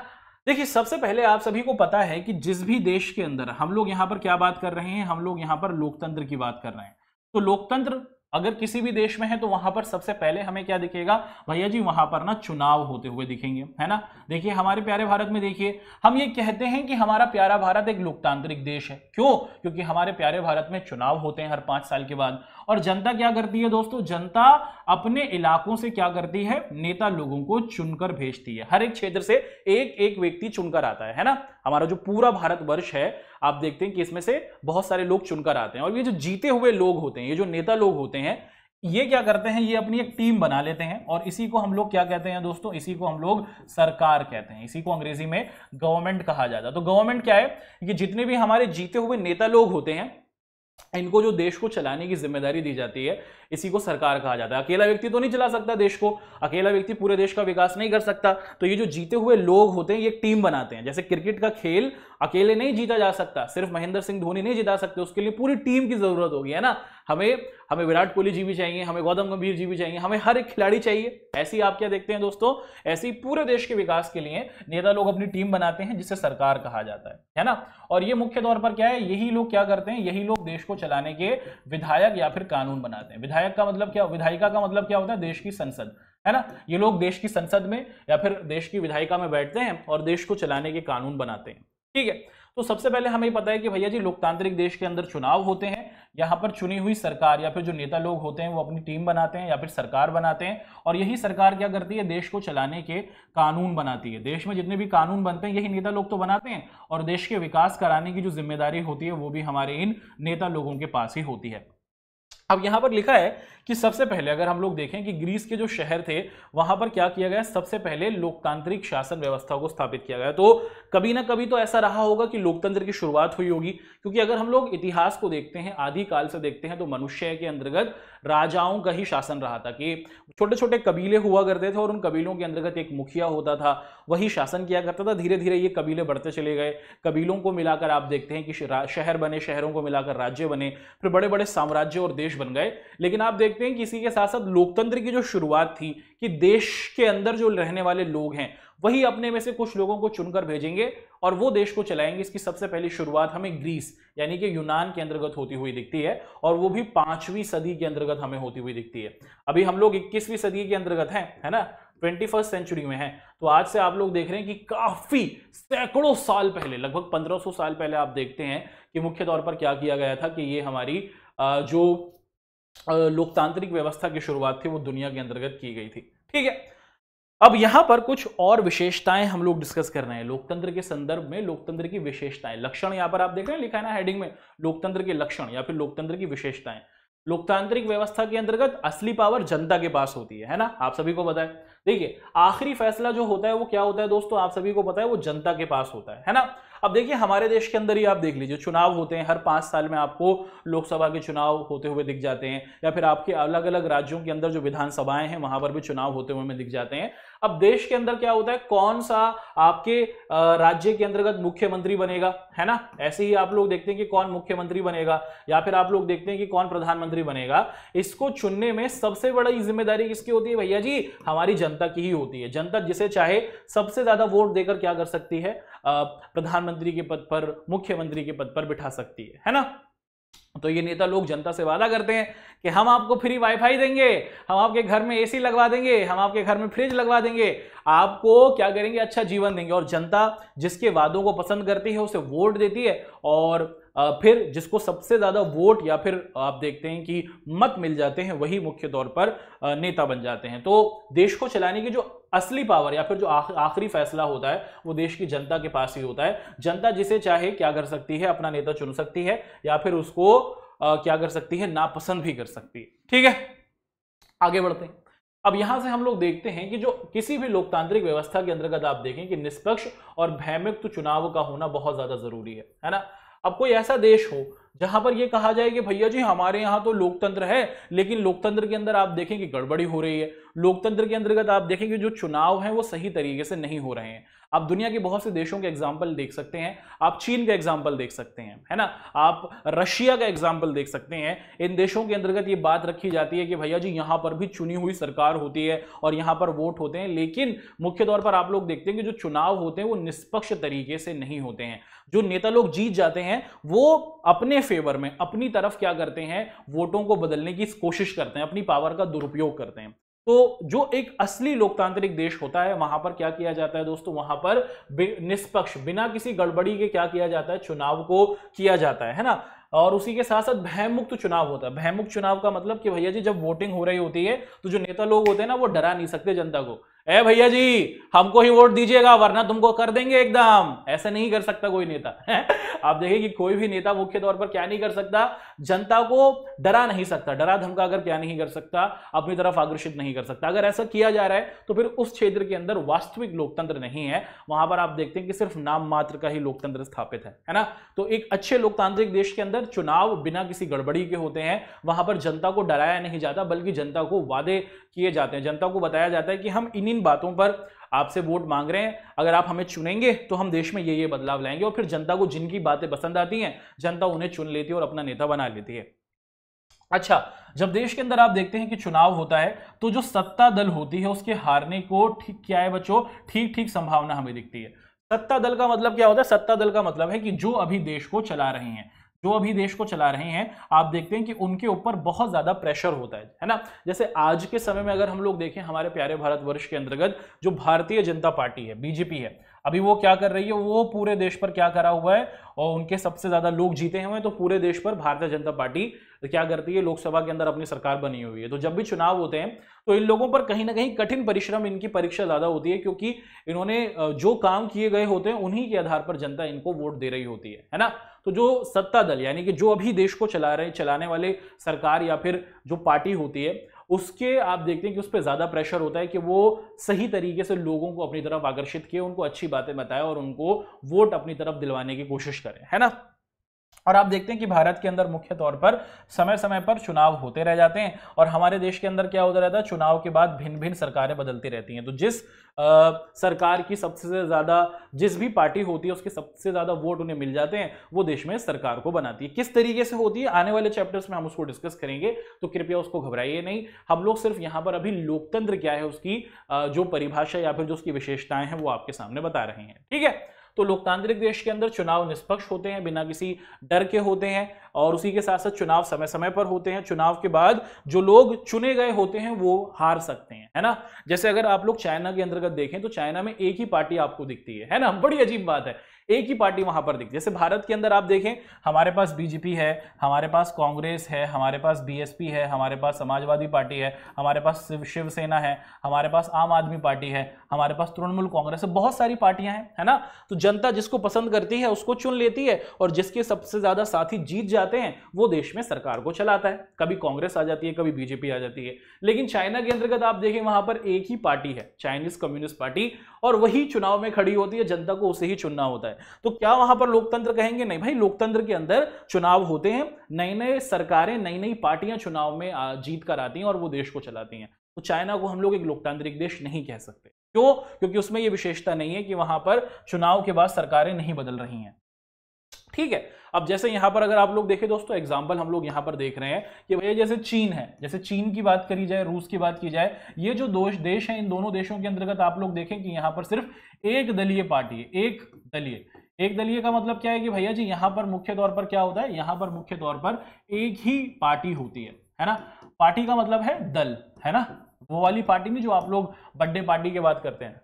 देखिए सबसे पहले आप सभी को पता है कि जिस भी देश के अंदर हम लोग यहाँ पर क्या बात कर रहे हैं हम लोग यहाँ पर लोकतंत्र की बात कर रहे हैं तो लोकतंत्र अगर किसी भी देश में है तो वहां पर सबसे पहले हमें क्या दिखेगा भैया जी वहां पर ना चुनाव होते हुए दिखेंगे है ना देखिए हमारे प्यारे भारत में देखिए हम ये कहते हैं कि हमारा प्यारा भारत एक लोकतांत्रिक देश है क्यों क्योंकि हमारे प्यारे भारत में चुनाव होते हैं हर पांच साल के बाद और जनता क्या करती है दोस्तों जनता अपने इलाकों से क्या करती है नेता लोगों को चुनकर भेजती है हर एक क्षेत्र से एक एक व्यक्ति चुनकर आता है है ना हमारा जो पूरा भारतवर्ष है आप देखते हैं कि इसमें से बहुत सारे लोग चुनकर आते हैं और ये जो जीते हुए लोग होते हैं ये जो नेता लोग होते हैं ये क्या करते हैं ये अपनी एक टीम बना लेते हैं और इसी को हम लोग क्या कहते हैं दोस्तों इसी को हम लोग सरकार कहते हैं इसी को अंग्रेजी में गवर्नमेंट कहा जाता है तो गवर्नमेंट क्या है कि जितने भी हमारे जीते हुए नेता लोग होते हैं इनको जो देश को चलाने की जिम्मेदारी दी जाती है इसी को सरकार कहा जाता है अकेला व्यक्ति तो नहीं चला सकता देश को अकेला व्यक्ति पूरे देश का विकास नहीं कर सकता तो ये जो जीते हुए लोग होते हैं ये टीम बनाते हैं जैसे क्रिकेट का खेल अकेले नहीं जीता जा सकता सिर्फ महेंद्र सिंह धोनी नहीं जिता सकते उसके लिए पूरी टीम की जरूरत होगी है ना हमें हमें विराट कोहली जी भी चाहिए हमें गौतम गंभीर जी भी चाहिए हमें हर एक खिलाड़ी चाहिए ऐसी आप क्या देखते हैं दोस्तों ऐसी पूरे देश के विकास के लिए नेता लोग अपनी टीम बनाते हैं जिसे सरकार कहा जाता है है ना और ये मुख्य तौर पर क्या है यही लोग क्या करते हैं यही लोग देश को चलाने के विधायक या फिर कानून बनाते हैं विधायक विधायक का मतलब क्या विधायिका का मतलब क्या होता है देश की संसद है ना ये लोग देश की संसद में या फिर देश की विधायिका में बैठते हैं और देश को चलाने के कानून बनाते हैं ठीक है तो सबसे पहले हमें पता है कि भैया जी लोकतांत्रिक देश के अंदर चुनाव होते हैं यहाँ पर चुनी हुई सरकार या फिर जो नेता लोग होते हैं वो अपनी टीम बनाते हैं या फिर सरकार बनाते हैं और यही सरकार क्या करती है देश को चलाने के कानून बनाती है देश में जितने भी कानून बनते हैं यही नेता लोग तो बनाते हैं और देश के विकास कराने की जो जिम्मेदारी होती है वो भी हमारे इन नेता लोगों के पास ही होती है अब यहां पर लिखा है कि सबसे पहले अगर हम लोग देखें कि ग्रीस के जो शहर थे वहां पर क्या किया गया सबसे पहले लोकतांत्रिक शासन व्यवस्था को स्थापित किया गया तो कभी ना कभी तो ऐसा रहा होगा कि लोकतंत्र की शुरुआत हुई होगी क्योंकि अगर हम लोग इतिहास को देखते हैं आदि काल से देखते हैं तो मनुष्य के अंतर्गत राजाओं का ही शासन रहा था कि छोटे छोटे कबीले हुआ करते थे और उन कबीलों के अंतर्गत एक मुखिया होता था वही शासन किया करता था धीरे धीरे ये कबीले बढ़ते चले गए कबीलों को मिलाकर आप देखते हैं कि शहर बने शहरों को मिलाकर राज्य बने फिर बड़े बड़े साम्राज्य और देश बन गए लेकिन आप देखते हैं कि इसी के साथ साथ लोकतंत्र की जो शुरुआत थी कि देश के अंदर जो रहने वाले लोग हैं वही अपने में से कुछ लोगों को चुनकर भेजेंगे और वो देश को चलाएंगे इसकी सबसे पहली शुरुआत हमें ग्रीस यानी कि यूनान के अंतर्गत होती हुई दिखती है और वो भी पांचवी सदी के अंतर्गत हमें होती हुई दिखती है अभी हम लोग इक्कीसवीं सदी के अंतर्गत हैं है ना ट्वेंटी फर्स्ट सेंचुरी में है तो आज से आप लोग देख रहे हैं कि काफ़ी सैकड़ों साल पहले लगभग 1500 साल पहले आप देखते हैं कि मुख्य तौर पर क्या किया गया था कि ये हमारी जो लोकतांत्रिक व्यवस्था की शुरुआत थी वो दुनिया के अंतर्गत की गई थी ठीक है अब यहां पर कुछ और विशेषताएं हम लोग डिस्कस कर रहे हैं लोकतंत्र के संदर्भ में लोकतंत्र की विशेषताएं लक्षण यहां पर आप देख रहे हैं लिखा है ना हेडिंग में लोकतंत्र के लक्षण या फिर लोकतंत्र की विशेषताएं लोकतांत्रिक व्यवस्था के अंतर्गत असली पावर जनता के पास होती है है ना आप सभी को बताए देखिए आखिरी फैसला जो होता है वो क्या होता है दोस्तों आप सभी को पता है वो जनता के पास होता है है ना अब देखिए हमारे देश के अंदर ही आप देख लीजिए चुनाव होते हैं हर पाँच साल में आपको लोकसभा के चुनाव होते हुए दिख जाते हैं या फिर आपके अलग अलग राज्यों के अंदर जो विधानसभाएं हैं वहां पर भी चुनाव होते हुए हमें दिख जाते हैं अब देश के अंदर क्या होता है कौन सा आपके राज्य के अंतर्गत मुख्यमंत्री बनेगा है ना ऐसे ही आप लोग देखते हैं कि कौन मुख्यमंत्री बनेगा या फिर आप लोग देखते हैं कि कौन प्रधानमंत्री बनेगा इसको चुनने में सबसे बड़ी जिम्मेदारी किसकी होती है भैया जी हमारी जनता की ही होती है जनता जिसे चाहे सबसे ज्यादा वोट देकर क्या कर सकती है प्रधानमंत्री के पद पर मुख्यमंत्री के पद पर बिठा सकती है है ना तो ये नेता लोग जनता से वादा करते हैं कि हम आपको फ्री वाईफाई देंगे हम आपके घर में एसी लगवा देंगे हम आपके घर में फ्रिज लगवा देंगे आपको क्या करेंगे अच्छा जीवन देंगे और जनता जिसके वादों को पसंद करती है उसे वोट देती है और फिर जिसको सबसे ज़्यादा वोट या फिर आप देखते हैं कि मत मिल जाते हैं वही मुख्य तौर पर नेता बन जाते हैं तो देश को चलाने की जो असली पावर या फिर जो आखिरी फैसला होता है वो देश की जनता के पास ही होता है जनता जिसे चाहे क्या कर सकती है अपना नेता चुन सकती है या फिर उसको क्या कर सकती है नापसंद भी कर सकती है ठीक है आगे बढ़ते हैं अब यहां से हम लोग देखते हैं कि जो किसी भी लोकतांत्रिक व्यवस्था के अंतर्गत आप देखें कि निष्पक्ष और भयमुक्त चुनाव का होना बहुत ज्यादा जरूरी है है ना अब कोई ऐसा देश हो जहां पर यह कहा जाए कि भैया जी हमारे यहां तो लोकतंत्र है लेकिन लोकतंत्र के अंदर आप देखें कि गड़बड़ी हो रही है लोकतंत्र के अंतर्गत आप देखें कि जो चुनाव हैं वो सही तरीके से नहीं हो रहे हैं आप दुनिया के बहुत से देशों के एग्जाम्पल देख सकते हैं आप चीन का एग्जाम्पल देख सकते हैं है ना आप रशिया का एग्जाम्पल देख सकते हैं इन देशों के अंतर्गत ये बात रखी जाती है कि भैया जी यहाँ पर भी चुनी हुई सरकार होती है और यहाँ पर वोट होते हैं लेकिन मुख्य तौर पर आप लोग देखते हैं कि जो चुनाव होते हैं वो निष्पक्ष तरीके से नहीं होते हैं जो नेता लोग जीत जाते हैं वो अपने फेवर में अपनी तरफ क्या करते हैं वोटों को बदलने की कोशिश करते हैं अपनी पावर का दुरुपयोग करते हैं तो जो एक असली लोकतांत्रिक देश होता है वहां पर क्या किया जाता है दोस्तों वहां पर निष्पक्ष बिना किसी गड़बड़ी के क्या किया जाता है चुनाव को किया जाता है है ना और उसी के साथ साथ भयमुक्त चुनाव होता है भयमुक्त चुनाव का मतलब कि भैया जी जब वोटिंग हो रही होती है तो जो नेता लोग होते हैं ना वो डरा नहीं सकते जनता को ए भैया जी हमको ही वोट दीजिएगा वरना तुमको कर देंगे एकदम ऐसा नहीं कर सकता कोई नेता *laughs* आप देखिए कि कोई भी नेता मुख्य तौर पर क्या नहीं कर सकता जनता को डरा नहीं सकता डरा धमका कर क्या नहीं कर सकता अपनी तरफ आकर्षित नहीं कर सकता अगर ऐसा किया जा रहा है तो फिर उस क्षेत्र के अंदर वास्तविक लोकतंत्र नहीं है वहां पर आप देखते हैं कि सिर्फ नाम मात्र का ही लोकतंत्र स्थापित है है ना तो एक अच्छे लोकतांत्रिक देश के अंदर चुनाव बिना किसी गड़बड़ी के होते हैं वहां पर जनता को डराया नहीं जाता बल्कि जनता को वादे किए जाते हैं जनता को बताया जाता है कि हम इन्हीं तीन बातों पर आपसे वोट मांग रहे हैं अगर आप हमें चुनेंगे तो हम देश में ये ये बदलाव लाएंगे और फिर जनता को जिनकी बातें पसंद आती हैं जनता उन्हें चुन लेती है और अपना नेता बना लेती है अच्छा जब देश के अंदर आप देखते हैं कि चुनाव होता है तो जो सत्ता दल होती है उसके हारने को ठीक क्या है बच्चों ठीक ठीक संभावना हमें दिखती है सत्ता दल का मतलब क्या होता है सत्ता दल का मतलब है कि जो अभी देश को चला रहे हैं जो अभी देश को चला रहे हैं आप देखते हैं कि उनके ऊपर बहुत ज़्यादा प्रेशर होता है है ना जैसे आज के समय में अगर हम लोग देखें हमारे प्यारे भारतवर्ष के अंतर्गत जो भारतीय जनता पार्टी है बीजेपी है अभी वो क्या कर रही है वो पूरे देश पर क्या करा हुआ है और उनके सबसे ज़्यादा लोग जीते हुए हैं तो पूरे देश पर भारतीय जनता पार्टी क्या करती है लोकसभा के अंदर अपनी सरकार बनी हुई है तो जब भी चुनाव होते हैं तो इन लोगों पर कहीं ना कहीं कठिन परिश्रम इनकी परीक्षा ज़्यादा होती है क्योंकि इन्होंने जो काम किए गए होते हैं उन्हीं के आधार पर जनता इनको वोट दे रही होती है है ना तो जो सत्ता दल यानी कि जो अभी देश को चला रहे चलाने वाले सरकार या फिर जो पार्टी होती है उसके आप देखते हैं कि उस पर ज़्यादा प्रेशर होता है कि वो सही तरीके से लोगों को अपनी तरफ आकर्षित किए उनको अच्छी बातें बताएं और उनको वोट अपनी तरफ दिलवाने की कोशिश करें है ना और आप देखते हैं कि भारत के अंदर मुख्य तौर पर समय समय पर चुनाव होते रह जाते हैं और हमारे देश के अंदर क्या होता रहता है चुनाव के बाद भिन्न भिन्न सरकारें बदलती रहती हैं तो जिस आ, सरकार की सबसे ज़्यादा जिस भी पार्टी होती है उसके सबसे ज़्यादा वोट उन्हें मिल जाते हैं वो देश में सरकार को बनाती है किस तरीके से होती है आने वाले चैप्टर्स में हम उसको डिस्कस करेंगे तो कृपया उसको घबराइए नहीं हम लोग सिर्फ यहाँ पर अभी लोकतंत्र क्या है उसकी जो परिभाषा या फिर जो उसकी विशेषताएं हैं वो आपके सामने बता रहे हैं ठीक है तो लोकतांत्रिक देश के अंदर चुनाव निष्पक्ष होते हैं बिना किसी डर के होते हैं और उसी के साथ साथ चुनाव समय समय पर होते हैं चुनाव के बाद जो लोग चुने गए होते हैं वो हार सकते हैं है ना जैसे अगर आप लोग चाइना के अंतर्गत देखें तो चाइना में एक ही पार्टी आपको दिखती है है ना बड़ी अजीब बात है एक ही पार्टी वहां पर दिख जैसे भारत के अंदर आप देखें हमारे पास बीजेपी है हमारे पास कांग्रेस है हमारे पास बीएसपी है हमारे पास समाजवादी पार्टी है हमारे पास शिवसेना है हमारे पास आम आदमी पार्टी है हमारे पास तृणमूल कांग्रेस है बहुत सारी पार्टियां हैं है ना तो जनता जिसको पसंद करती है उसको चुन लेती है और जिसके सबसे ज्यादा साथी जीत जाते हैं वो देश में सरकार को चलाता है कभी कांग्रेस आ जाती है कभी बीजेपी आ जाती है लेकिन चाइना के अंतर्गत आप देखें वहां पर एक ही पार्टी है चाइनीज कम्युनिस्ट पार्टी और वही चुनाव में खड़ी होती है जनता को उसे ही चुनना होता है तो क्या वहां पर लोकतंत्र कहेंगे नहीं भाई लोकतंत्र के अंदर चुनाव होते हैं नई नई सरकारें नई नई पार्टियां चुनाव में जीत कर आती हैं और वो देश को चलाती हैं तो चाइना को हम लोग एक लोकतांत्रिक देश नहीं कह सकते क्यों क्योंकि उसमें यह विशेषता नहीं है कि वहां पर चुनाव के बाद सरकारें नहीं बदल रही हैं ठीक है अब जैसे यहां पर अगर आप लोग देखें दोस्तों एग्जाम्पल हम लोग यहां पर देख रहे हैं कि ये जैसे चीन है जैसे चीन की बात करी जाए रूस की बात की जाए ये जो दोष देश है इन दोनों देशों के अंतर्गत आप लोग देखें कि यहां पर सिर्फ एक दलीय पार्टी है एक दलीय एक दलीय का मतलब क्या है कि भैया जी यहां पर मुख्य तौर पर क्या होता है यहां पर मुख्य तौर पर एक ही पार्टी होती है है ना पार्टी का मतलब है दल है ना वो वाली पार्टी नहीं जो आप लोग बर्थडे पार्टी की बात करते हैं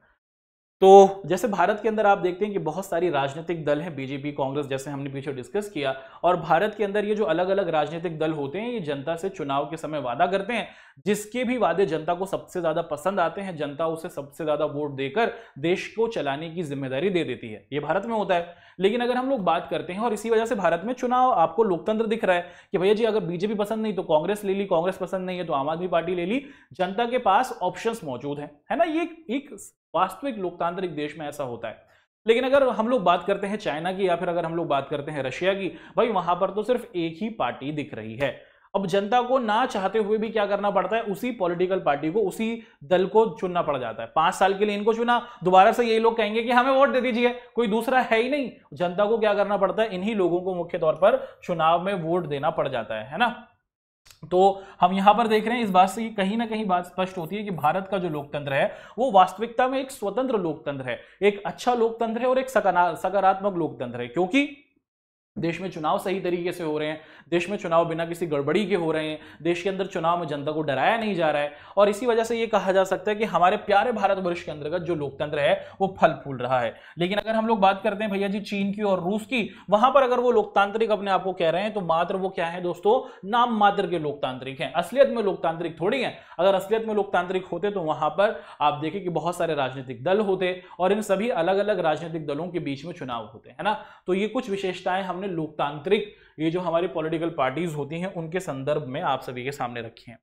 तो जैसे भारत के अंदर आप देखते हैं कि बहुत सारी राजनीतिक दल हैं बीजेपी कांग्रेस जैसे हमने पीछे डिस्कस किया और भारत के अंदर ये जो अलग अलग राजनीतिक दल होते हैं ये जनता से चुनाव के समय वादा करते हैं जिसके भी वादे जनता को सबसे ज्यादा पसंद आते हैं जनता उसे सबसे ज्यादा वोट देकर देश को चलाने की जिम्मेदारी दे देती है ये भारत में होता है लेकिन अगर हम लोग बात करते हैं और इसी वजह से भारत में चुनाव आपको लोकतंत्र दिख रहा है कि भैया जी अगर बीजेपी पसंद नहीं तो कांग्रेस ले ली कांग्रेस पसंद नहीं है तो आम आदमी पार्टी ले ली जनता के पास ऑप्शन मौजूद है ना ये एक वास्तविक लोकतांत्रिक देश में ऐसा होता है लेकिन अगर हम लोग बात करते हैं चाइना की या फिर अगर हम लोग बात करते हैं रशिया की भाई वहां पर तो सिर्फ एक ही पार्टी दिख रही है अब जनता को ना चाहते हुए भी क्या करना पड़ता है उसी पॉलिटिकल पार्टी को उसी दल को चुनना पड़ जाता है पांच साल के लिए इनको चुना दोबारा से यही लोग कहेंगे कि हमें वोट दे दीजिए कोई दूसरा है ही नहीं जनता को क्या करना पड़ता है इन्हीं लोगों को मुख्य तौर पर चुनाव में वोट देना पड़ जाता है, है ना तो हम यहां पर देख रहे हैं इस बात से कहीं ना कहीं बात स्पष्ट होती है कि भारत का जो लोकतंत्र है वो वास्तविकता में एक स्वतंत्र लोकतंत्र है एक अच्छा लोकतंत्र है और एक सकारात्मक लोकतंत्र है क्योंकि देश में चुनाव सही तरीके से हो रहे हैं देश में चुनाव बिना किसी गड़बड़ी के हो रहे हैं देश के अंदर चुनाव में जनता को डराया नहीं जा रहा है और इसी वजह से ये कहा जा सकता है कि हमारे प्यारे भारतवर्ष के अंतर्गत जो लोकतंत्र है वो फल फूल रहा है लेकिन अगर हम लोग बात करते हैं भैया जी चीन की और रूस की वहां पर अगर वो लोकतांत्रिक अपने आप को कह रहे हैं तो मात्र वो क्या है दोस्तों नाम मात्र के लोकतांत्रिक हैं असलियत में लोकतांत्रिक थोड़ी है अगर असलियत में लोकतांत्रिक होते तो वहां पर आप देखें कि बहुत सारे राजनीतिक दल होते और इन सभी अलग अलग राजनीतिक दलों के बीच में चुनाव होते हैं ना तो ये कुछ विशेषताएं हमने लोकतांत्रिक ये जो हमारी पॉलिटिकल पार्टीज होती हैं उनके संदर्भ में आप सभी के सामने रखी हैं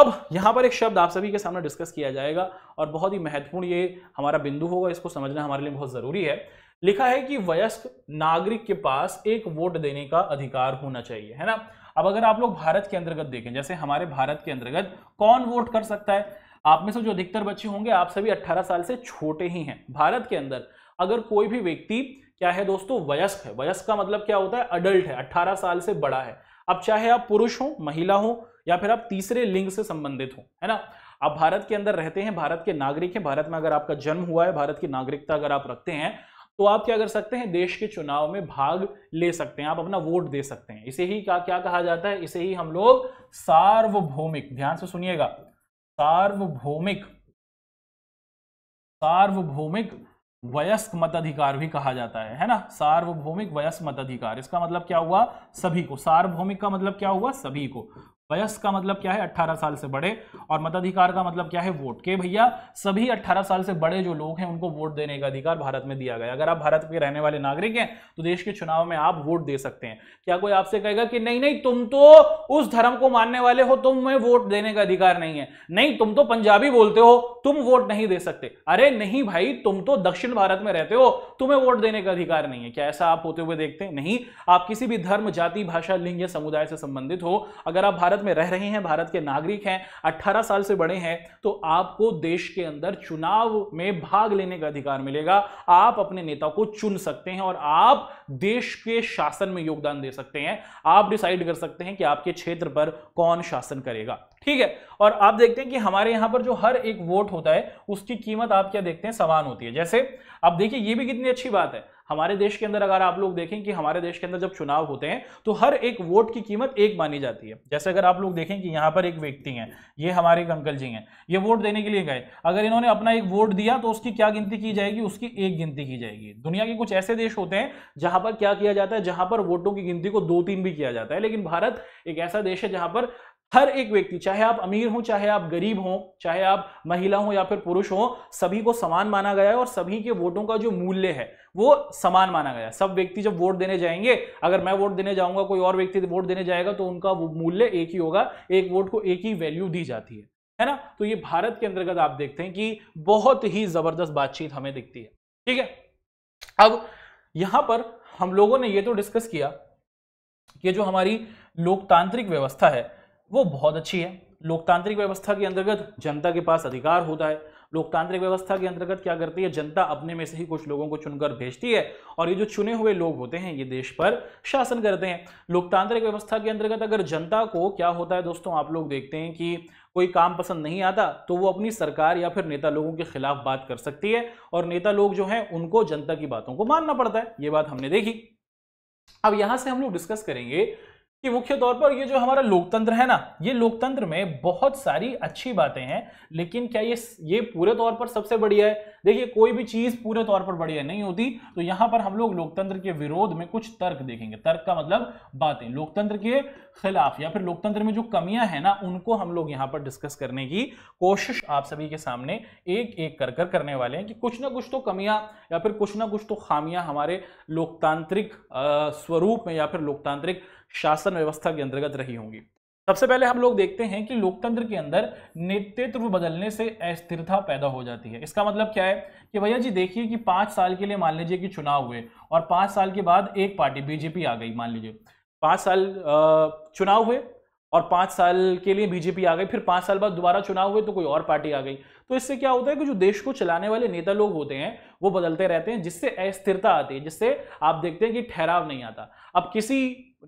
अब यहाँ पर एक शब्द आप सभी के सामने डिस्कस किया जाएगा और बहुत ही महत्वपूर्ण ये हमारा बिंदु होगा इसको समझना हमारे लिए बहुत ज़रूरी है लिखा है कि वयस्क नागरिक के पास एक वोट देने का अधिकार होना चाहिए है ना अब अगर आप लोग भारत के अंतर्गत देखें जैसे हमारे भारत के अंतर्गत कौन वोट कर सकता है आप में से जो अधिकतर बच्चे होंगे आप सभी 18 साल से छोटे ही हैं भारत के अंदर अगर कोई भी व्यक्ति क्या है दोस्तों वयस्क है वयस्क का मतलब क्या होता है अडल्ट है 18 साल से बड़ा है अब चाहे आप पुरुष हो महिला हो या फिर आप तीसरे लिंग से संबंधित हो है ना आप भारत के अंदर रहते हैं भारत के नागरिक हैं भारत में अगर आपका जन्म हुआ है भारत की नागरिकता अगर आप रखते हैं तो आप क्या कर सकते हैं देश के चुनाव में भाग ले सकते हैं आप अपना वोट दे सकते हैं इसे ही क्या क्या कहा जाता है इसे ही हम लोग सार्वभौमिक ध्यान से सुनिएगा सार्वभौमिक सार्वभौमिक वयस्क मताधिकार भी कहा जाता है है ना सार्वभौमिक वयस्क मताधिकार इसका मतलब क्या हुआ सभी को सार्वभौमिक का मतलब क्या हुआ सभी को वयस्क का मतलब क्या है 18 साल से बड़े और मताधिकार का मतलब क्या है वोट के भैया सभी 18 साल से बड़े जो लोग हैं उनको वोट देने का अधिकार भारत में दिया गया अगर आप भारत के रहने वाले नागरिक हैं तो देश के चुनाव में आप वोट दे सकते हैं क्या कोई आपसे कहेगा कि नहीं नहीं तुम तो उस धर्म को मानने वाले हो तुम्हें वोट देने का अधिकार नहीं है नहीं तुम तो पंजाबी बोलते हो तुम वोट नहीं दे सकते अरे नहीं भाई तुम तो दक्षिण भारत में रहते हो तुम्हें वोट देने का अधिकार नहीं है क्या ऐसा आप होते हुए देखते नहीं आप किसी भी धर्म जाति भाषा लिंग या समुदाय से संबंधित हो अगर आप भारत भारत में रह रहे हैं भारत के नागरिक हैं 18 साल से बड़े हैं तो आपको देश के अंदर चुनाव में भाग लेने का अधिकार मिलेगा आप अपने नेता को चुन सकते हैं और आप देश के शासन में योगदान दे सकते हैं आप डिसाइड कर सकते हैं कि आपके क्षेत्र पर कौन शासन करेगा ठीक है और आप देखते हैं कि हमारे यहां पर जो हर एक वोट होता है उसकी कीमत आप क्या देखते हैं समान होती है जैसे आप देखिए ये भी कितनी अच्छी बात है हमारे देश के अंदर अगर आप लोग देखें कि हमारे देश के अंदर जब चुनाव होते हैं तो हर एक वोट की कीमत एक मानी जाती है जैसे अगर आप लोग देखें कि यहाँ पर एक व्यक्ति है ये हमारे एक अंकल जी हैं ये वोट देने के लिए गए अगर इन्होंने अपना एक वोट दिया तो उसकी क्या गिनती की जाएगी उसकी एक गिनती की जाएगी दुनिया के कुछ ऐसे देश होते हैं जहां पर क्या किया जाता है जहां पर वोटों की गिनती को दो तीन भी किया जाता है लेकिन भारत एक ऐसा देश है जहां पर हर एक व्यक्ति चाहे आप अमीर हो चाहे आप गरीब हो चाहे आप महिला हो या फिर पुरुष हो सभी को समान माना गया है और सभी के वोटों का जो मूल्य है वो समान माना गया सब व्यक्ति जब वोट देने जाएंगे अगर मैं वोट देने जाऊंगा कोई और व्यक्ति वोट देने जाएगा तो उनका मूल्य एक ही होगा एक वोट को एक ही वैल्यू दी जाती है है ना तो ये भारत के अंतर्गत आप देखते हैं कि बहुत ही जबरदस्त बातचीत हमें दिखती है ठीक है अब यहां पर हम लोगों ने ये तो डिस्कस किया कि जो हमारी लोकतांत्रिक व्यवस्था है वो बहुत अच्छी है लोकतांत्रिक व्यवस्था के अंतर्गत जनता के पास अधिकार होता है लोकतांत्रिक व्यवस्था के अंतर्गत क्या करती है जनता अपने में से ही कुछ लोगों को चुनकर भेजती है और ये जो चुने हुए लोग होते हैं ये देश पर शासन करते हैं लोकतांत्रिक व्यवस्था के अंतर्गत अगर जनता को क्या होता है दोस्तों आप लोग देखते हैं कि कोई काम पसंद नहीं आता तो वो अपनी सरकार या फिर नेता लोगों के खिलाफ बात कर सकती है और नेता लोग जो हैं उनको जनता की बातों को मानना पड़ता है ये बात हमने देखी अब यहां से हम लोग डिस्कस करेंगे कि मुख्य तौर पर ये जो हमारा लोकतंत्र है ना ये लोकतंत्र में बहुत सारी अच्छी बातें हैं लेकिन क्या ये ये पूरे तौर पर सबसे बढ़िया है देखिए कोई भी चीज पूरे तौर पर बढ़िया नहीं होती तो यहां पर हम लोग लोकतंत्र के विरोध में कुछ तर्क देखेंगे तर्क का मतलब बातें लोकतंत्र के खिलाफ या फिर लोकतंत्र में जो कमियां हैं ना उनको हम लोग यहाँ पर डिस्कस करने की कोशिश आप सभी के सामने एक एक कर कर करने वाले हैं कि कुछ ना कुछ तो कमियां या फिर कुछ ना कुछ तो खामियां हमारे लोकतांत्रिक स्वरूप में या फिर लोकतांत्रिक शासन व्यवस्था के अंतर्गत रही होंगी सबसे पहले हम लोग देखते हैं कि लोकतंत्र के अंदर नेतृत्व बदलने से अस्थिरता पैदा हो जाती है इसका मतलब क्या है कि भैया जी देखिए कि पांच साल के लिए मान लीजिए कि चुनाव हुए और पांच साल के बाद एक पार्टी बीजेपी आ गई मान लीजिए पाँच साल चुनाव हुए और पाँच साल के लिए बीजेपी आ गई फिर पाँच साल बाद दोबारा चुनाव हुए तो कोई और पार्टी आ गई तो इससे क्या होता है कि जो देश को चलाने वाले नेता लोग होते हैं वो बदलते रहते हैं जिससे अस्थिरता आती है जिससे आप देखते हैं कि ठहराव नहीं आता अब किसी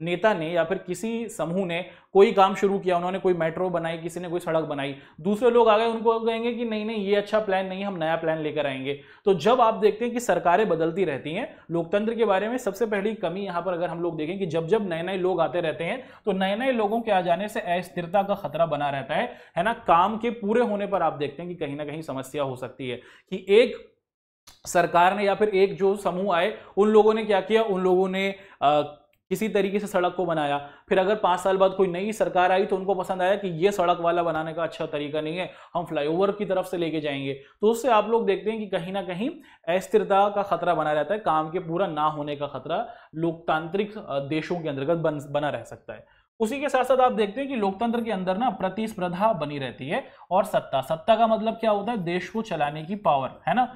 नेता ने या फिर किसी समूह ने कोई काम शुरू किया उन्होंने कोई मेट्रो बनाई किसी ने कोई सड़क बनाई दूसरे लोग आ गए उनको कहेंगे कि नहीं नहीं ये अच्छा प्लान नहीं हम नया प्लान लेकर आएंगे तो जब आप देखते हैं कि सरकारें बदलती रहती हैं लोकतंत्र के बारे में सबसे पहली कमी यहाँ पर अगर हम लोग देखें कि जब जब नए नए लोग आते रहते हैं तो नए नए लोगों के आ जाने से अस्थिरता का खतरा बना रहता है है ना काम के पूरे होने पर आप देखते हैं कि कहीं ना कहीं समस्या हो सकती है कि एक सरकार ने या फिर एक जो समूह आए उन लोगों ने क्या किया उन लोगों ने किसी तरीके से सड़क को बनाया फिर अगर पाँच साल बाद कोई नई सरकार आई तो उनको पसंद आया कि ये सड़क वाला बनाने का अच्छा तरीका नहीं है हम फ्लाईओवर की तरफ से लेके जाएंगे तो उससे आप लोग देखते हैं कि कहीं ना कहीं अस्थिरता का खतरा बना रहता है काम के पूरा ना होने का खतरा लोकतांत्रिक देशों के अंतर्गत बन, बना रह सकता है उसी के साथ साथ आप देखते हैं कि लोकतंत्र के अंदर ना प्रतिस्पर्धा बनी रहती है और सत्ता सत्ता का मतलब क्या होता है देश को चलाने की पावर है ना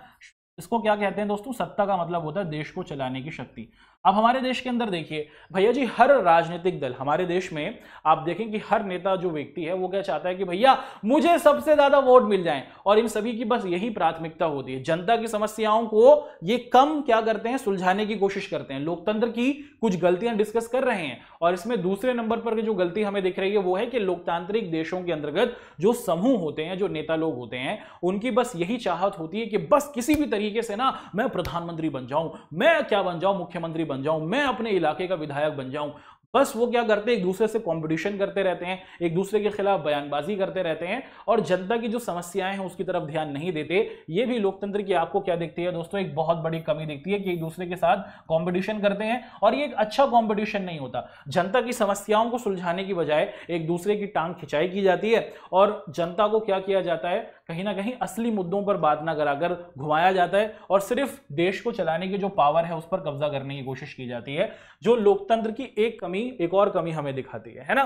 इसको क्या कहते हैं दोस्तों सत्ता का मतलब होता है देश को चलाने की शक्ति अब हमारे देश के अंदर देखिए भैया जी हर राजनीतिक दल हमारे देश में आप देखें कि हर नेता जो व्यक्ति है वो क्या चाहता है कि भैया मुझे सबसे ज्यादा वोट मिल जाए और इन सभी की बस यही प्राथमिकता होती है जनता की समस्याओं को ये कम क्या करते हैं सुलझाने की कोशिश करते हैं लोकतंत्र की कुछ गलतियां डिस्कस कर रहे हैं और इसमें दूसरे नंबर पर जो गलती हमें दिख रही है वो है कि लोकतांत्रिक देशों के अंतर्गत जो समूह होते हैं जो नेता लोग होते हैं उनकी बस यही चाहत होती है कि बस किसी भी तरीके से ना मैं प्रधानमंत्री बन जाऊं मैं क्या बन जाऊं मुख्यमंत्री बन जाऊं मैं अपने इलाके का विधायक बन जाऊं बस वो क्या करते हैं एक दूसरे से कंपटीशन करते रहते हैं एक दूसरे के खिलाफ बयानबाजी करते रहते हैं और जनता की जो समस्याएं हैं उसकी तरफ ध्यान नहीं देते ये भी लोकतंत्र की आपको क्या दिखती है दोस्तों एक बहुत बड़ी कमी दिखती है कि एक दूसरे के साथ कंपटीशन करते हैं और ये एक अच्छा कॉम्पिटिशन नहीं होता जनता की समस्याओं को सुलझाने की बजाय एक दूसरे की टांग खिंचाई की जाती है और जनता को क्या किया जाता है कहीं ना कहीं असली मुद्दों पर बात ना करा कर घुमाया जाता है और सिर्फ देश को चलाने की जो पावर है उस पर कब्जा करने की कोशिश की जाती है जो लोकतंत्र की एक कमी एक और कमी हमें दिखाती है है ना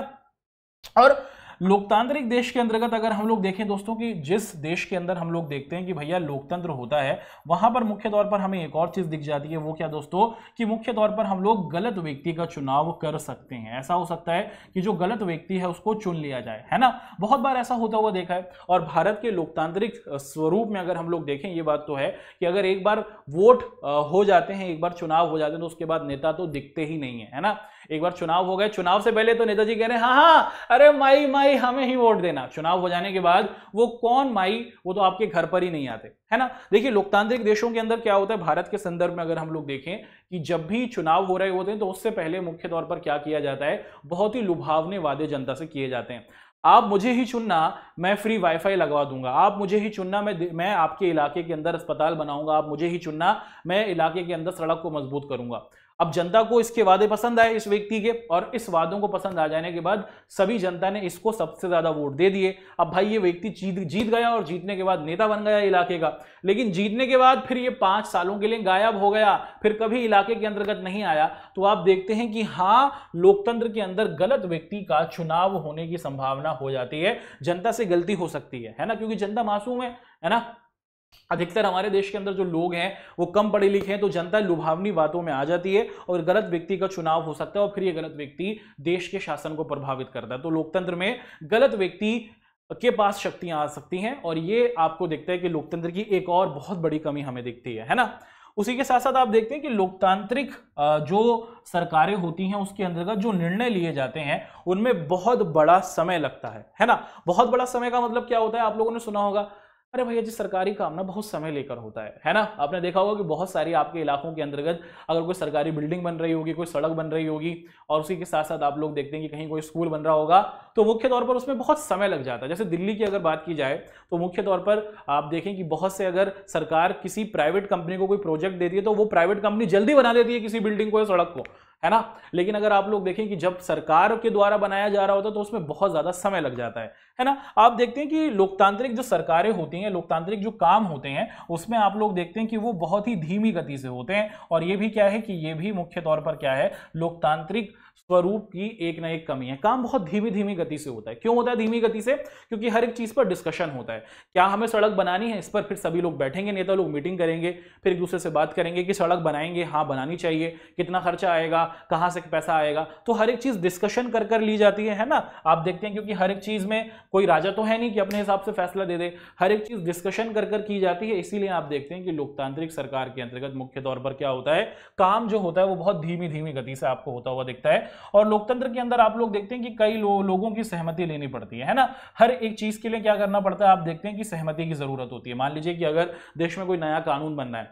और लोकतांत्रिक देश के अंतर्गत अगर हम लोग देखें दोस्तों कि जिस देश के अंदर हम लोग देखते हैं कि भैया लोकतंत्र होता है वहां पर मुख्य तौर पर हमें एक और चीज दिख जाती है वो क्या दोस्तों कि मुख्य तौर पर हम लोग गलत व्यक्ति का चुनाव कर सकते हैं ऐसा हो सकता है कि जो गलत व्यक्ति है उसको चुन लिया जाए है ना बहुत बार ऐसा होता हुआ देखा है और भारत के लोकतांत्रिक स्वरूप में अगर हम लोग देखें ये बात तो है कि अगर एक बार वोट हो जाते हैं एक बार चुनाव हो जाते हैं तो उसके बाद नेता तो दिखते ही नहीं है है ना एक बार चुनाव हो गए चुनाव से पहले तो नेताजी कह रहे हैं हाँ हाँ अरे माई माई हमें ही वोट देना चुनाव हो जाने के बाद वो कौन माई वो तो आपके घर पर ही नहीं आते है ना देखिए लोकतांत्रिक देशों के अंदर क्या होता है भारत के संदर्भ में अगर हम लोग देखें कि जब भी चुनाव हो रहे होते हैं तो उससे पहले मुख्य तौर पर क्या किया जाता है बहुत ही लुभावने वादे जनता से किए जाते हैं आप मुझे ही चुनना मैं फ्री वाईफाई लगवा दूंगा आप मुझे ही चुनना मैं मैं आपके इलाके के अंदर अस्पताल बनाऊंगा आप मुझे ही चुनना मैं इलाके के अंदर सड़क को मजबूत करूंगा अब जनता को इसके वादे पसंद आए इस व्यक्ति के और इस वादों को पसंद आ जाने के बाद सभी जनता ने इसको सबसे ज्यादा वोट दे दिए अब भाई ये व्यक्ति जीत जीत गया और जीतने के बाद नेता बन गया इलाके का लेकिन जीतने के बाद फिर ये पांच सालों के लिए गायब हो गया फिर कभी इलाके के अंतर्गत नहीं आया तो आप देखते हैं कि हाँ लोकतंत्र के अंदर गलत व्यक्ति का चुनाव होने की संभावना हो जाती है जनता से गलती हो सकती है है ना क्योंकि जनता मासूम है है ना अधिकतर हमारे देश के अंदर जो लोग हैं वो कम पढ़े लिखे हैं तो जनता लुभावनी बातों में आ जाती है और गलत व्यक्ति का चुनाव हो सकता है और फिर ये गलत व्यक्ति देश के शासन को प्रभावित करता है तो लोकतंत्र में गलत व्यक्ति के पास शक्तियां आ सकती हैं और ये आपको देखता है कि लोकतंत्र की एक और बहुत बड़ी कमी हमें दिखती है है ना उसी के साथ साथ आप देखते हैं कि लोकतांत्रिक जो सरकारें होती हैं उसके अंतर्गत जो निर्णय लिए जाते हैं उनमें बहुत बड़ा समय लगता है है ना बहुत बड़ा समय का मतलब क्या होता है आप लोगों ने सुना होगा अरे भैया जी सरकारी काम ना बहुत समय लेकर होता है है ना आपने देखा होगा कि बहुत सारी आपके इलाकों के अंतर्गत अगर कोई सरकारी बिल्डिंग बन रही होगी कोई सड़क बन रही होगी और उसी के साथ साथ आप लोग देखते हैं कि कहीं कोई स्कूल बन रहा होगा तो मुख्य तौर पर उसमें बहुत समय लग जाता है जैसे दिल्ली की अगर बात की जाए तो मुख्य तौर पर आप देखें कि बहुत से अगर सरकार किसी प्राइवेट कंपनी को कोई प्रोजेक्ट देती है तो वो प्राइवेट कंपनी जल्दी बना देती है किसी बिल्डिंग को या सड़क को है ना लेकिन अगर आप लोग देखें कि जब सरकार के द्वारा बनाया जा रहा होता है तो उसमें बहुत ज़्यादा समय लग जाता है है ना आप देखते हैं कि लोकतांत्रिक जो सरकारें होती हैं लोकतांत्रिक जो काम होते हैं उसमें आप लोग देखते हैं कि वो बहुत ही धीमी गति से होते हैं और ये भी क्या है कि ये भी मुख्य तौर पर क्या है लोकतांत्रिक स्वरूप की एक ना एक कमी है काम बहुत धीमी धीमी गति से होता है क्यों होता है धीमी गति से क्योंकि हर एक चीज पर डिस्कशन होता है क्या हमें सड़क बनानी है इस पर फिर सभी लोग बैठेंगे नेता तो लोग मीटिंग करेंगे फिर एक दूसरे से बात करेंगे कि सड़क बनाएंगे हाँ बनानी चाहिए कितना खर्चा आएगा कहाँ से पैसा आएगा तो हर एक चीज डिस्कशन कर कर ली जाती है है ना आप देखते हैं क्योंकि हर एक चीज में कोई राजा तो है नहीं कि अपने हिसाब से फैसला दे दे हर एक चीज डिस्कशन कर कर की जाती है इसीलिए आप देखते हैं कि लोकतांत्रिक सरकार के अंतर्गत मुख्य तौर पर क्या होता है काम जो होता है वो बहुत धीमी धीमी गति से आपको होता हुआ दिखता है और लोकतंत्र के अंदर आप लोग देखते हैं कि कई लो, लोगों की सहमति लेनी पड़ती है है ना हर एक चीज के लिए क्या करना पड़ता है आप देखते हैं कि सहमति की जरूरत होती है मान लीजिए कि अगर देश में कोई नया कानून बनना है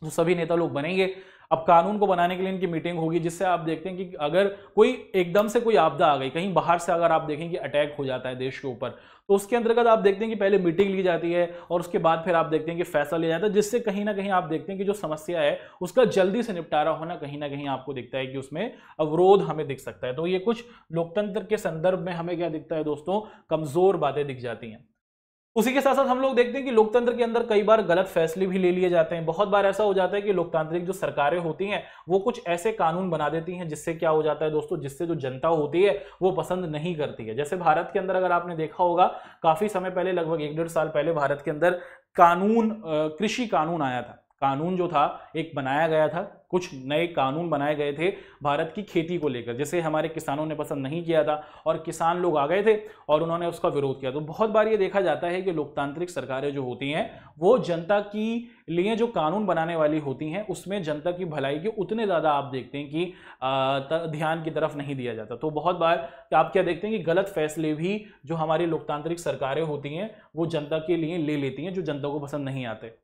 तो सभी नेता लोग बनेंगे अब कानून को बनाने के लिए इनकी मीटिंग होगी जिससे आप देखते हैं कि अगर कोई एकदम से कोई आपदा आ गई कहीं बाहर से अगर आप देखें कि अटैक हो जाता है देश के ऊपर तो उसके अंतर्गत आप देखते हैं कि पहले मीटिंग ली जाती है और उसके बाद फिर आप देखते हैं कि फैसला लिया जाता है जिससे कहीं ना कहीं आप देखते हैं कि जो समस्या है उसका जल्दी से निपटारा होना कहीं ना कहीं आपको दिखता है कि उसमें अवरोध हमें दिख सकता है तो ये कुछ लोकतंत्र के संदर्भ में हमें क्या दिखता है दोस्तों कमजोर बातें दिख जाती हैं उसी के साथ साथ हम लोग देखते हैं कि लोकतंत्र के अंदर कई बार गलत फैसले भी ले लिए जाते हैं बहुत बार ऐसा हो जाता है कि लोकतांत्रिक जो सरकारें होती हैं वो कुछ ऐसे कानून बना देती हैं जिससे क्या हो जाता है दोस्तों जिससे जो जनता होती है वो पसंद नहीं करती है जैसे भारत के अंदर अगर आपने देखा होगा काफी समय पहले लगभग एक डेढ़ साल पहले भारत के अंदर कानून कृषि कानून आया था कानून जो था एक बनाया गया था कुछ नए कानून बनाए गए थे भारत की खेती को लेकर जैसे हमारे किसानों ने पसंद नहीं किया था और किसान लोग आ गए थे और उन्होंने उसका विरोध किया तो बहुत बार ये देखा जाता है कि लोकतांत्रिक सरकारें जो होती हैं वो जनता की लिए जो कानून बनाने वाली होती हैं उसमें जनता की भलाई के उतने ज़्यादा आप देखते हैं कि ध्यान की तरफ नहीं दिया जाता तो बहुत बार आप क्या देखते हैं कि गलत फैसले भी जो हमारी लोकतांत्रिक सरकारें होती हैं वो जनता के लिए ले लेती हैं जो जनता को पसंद नहीं आते